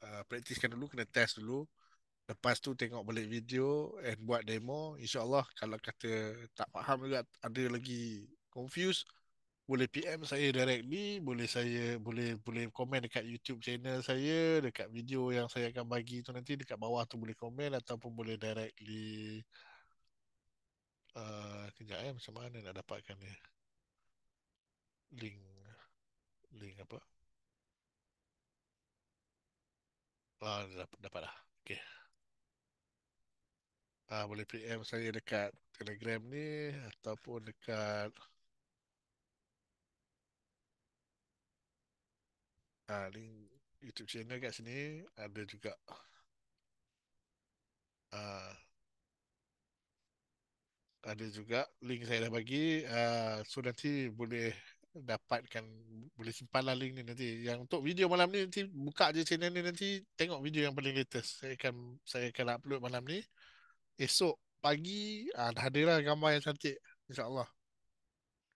uh, praktiskan dulu, kena test dulu. Lepas tu tengok balik video and buat demo. InsyaAllah kalau kata tak faham juga, ada lagi confused, boleh PM saya directly, boleh saya boleh boleh komen dekat YouTube channel saya, dekat video yang saya akan bagi tu nanti dekat bawah tu boleh komen ataupun boleh directly uh, kejap eh macam mana nak dapatkan ni link link apa ah, dapat, dapat lah okay. ah, boleh PM saya dekat telegram ni ataupun dekat uh, link YouTube channel kat sini ada juga uh, ada juga link saya dah bagi uh, so nanti boleh dapatkan boleh simpanlah link ni nanti yang untuk video malam ni nanti buka je channel ni nanti tengok video yang paling latest saya akan saya akan upload malam ni esok pagi uh, dah ada lah gambar yang cantik insyaallah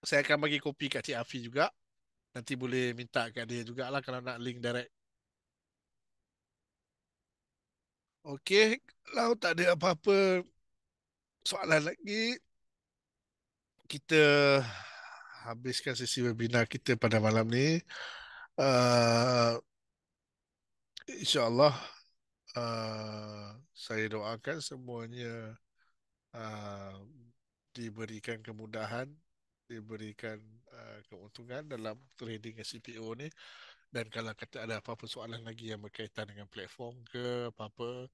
saya akan bagi kopi kat Cik Afi juga Nanti boleh minta kat dia jugalah kalau nak link direct. Okey, kalau tak ada apa-apa soalan lagi, kita habiskan sesi webinar kita pada malam ni. Uh, InsyaAllah uh, saya doakan semuanya uh, diberikan kemudahan diberikan uh, keuntungan dalam trading CTO ni dan kalau kata ada apa-apa soalan lagi yang berkaitan dengan platform ke apa-apa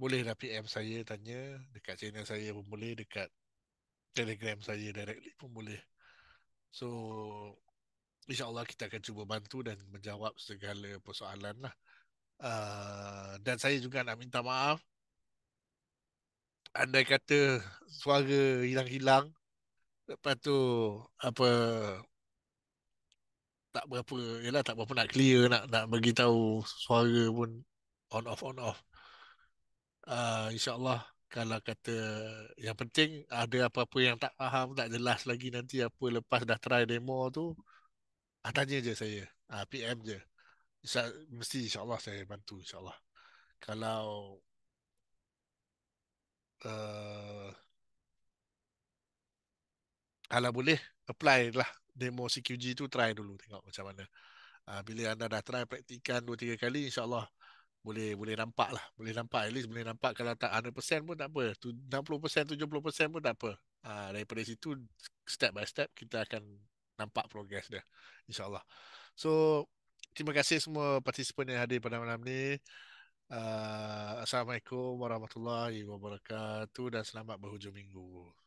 boleh dah PM saya tanya dekat channel saya pun boleh dekat telegram saya directly pun boleh so insyaAllah kita akan cuba bantu dan menjawab segala persoalan lah uh, dan saya juga nak minta maaf andai kata suara hilang-hilang Lepas tu apa tak berapa yalah tak berapa nak clear nak nak bagi tahu suara pun on off on off. Ah uh, insyaallah kalau kata yang penting ada apa-apa yang tak faham tak jelas lagi nanti apa lepas dah try demo tu ah, tanya je saya ah, PM je Insya, mesti insyaAllah saya bantu insyaAllah kalau uh, kalau boleh apply lah demo CQG tu try dulu tengok macam mana uh, bila anda dah try praktikan 2 3 kali insyaallah boleh boleh nampak lah boleh nampak at least boleh nampak kalau tak 100% pun tak apa 60% 70% pun tak apa uh, daripada situ step by step kita akan nampak progress dia insyaallah so terima kasih semua participant yang hadir pada malam ni uh, assalamualaikum warahmatullahi wabarakatuh dan selamat berhujung minggu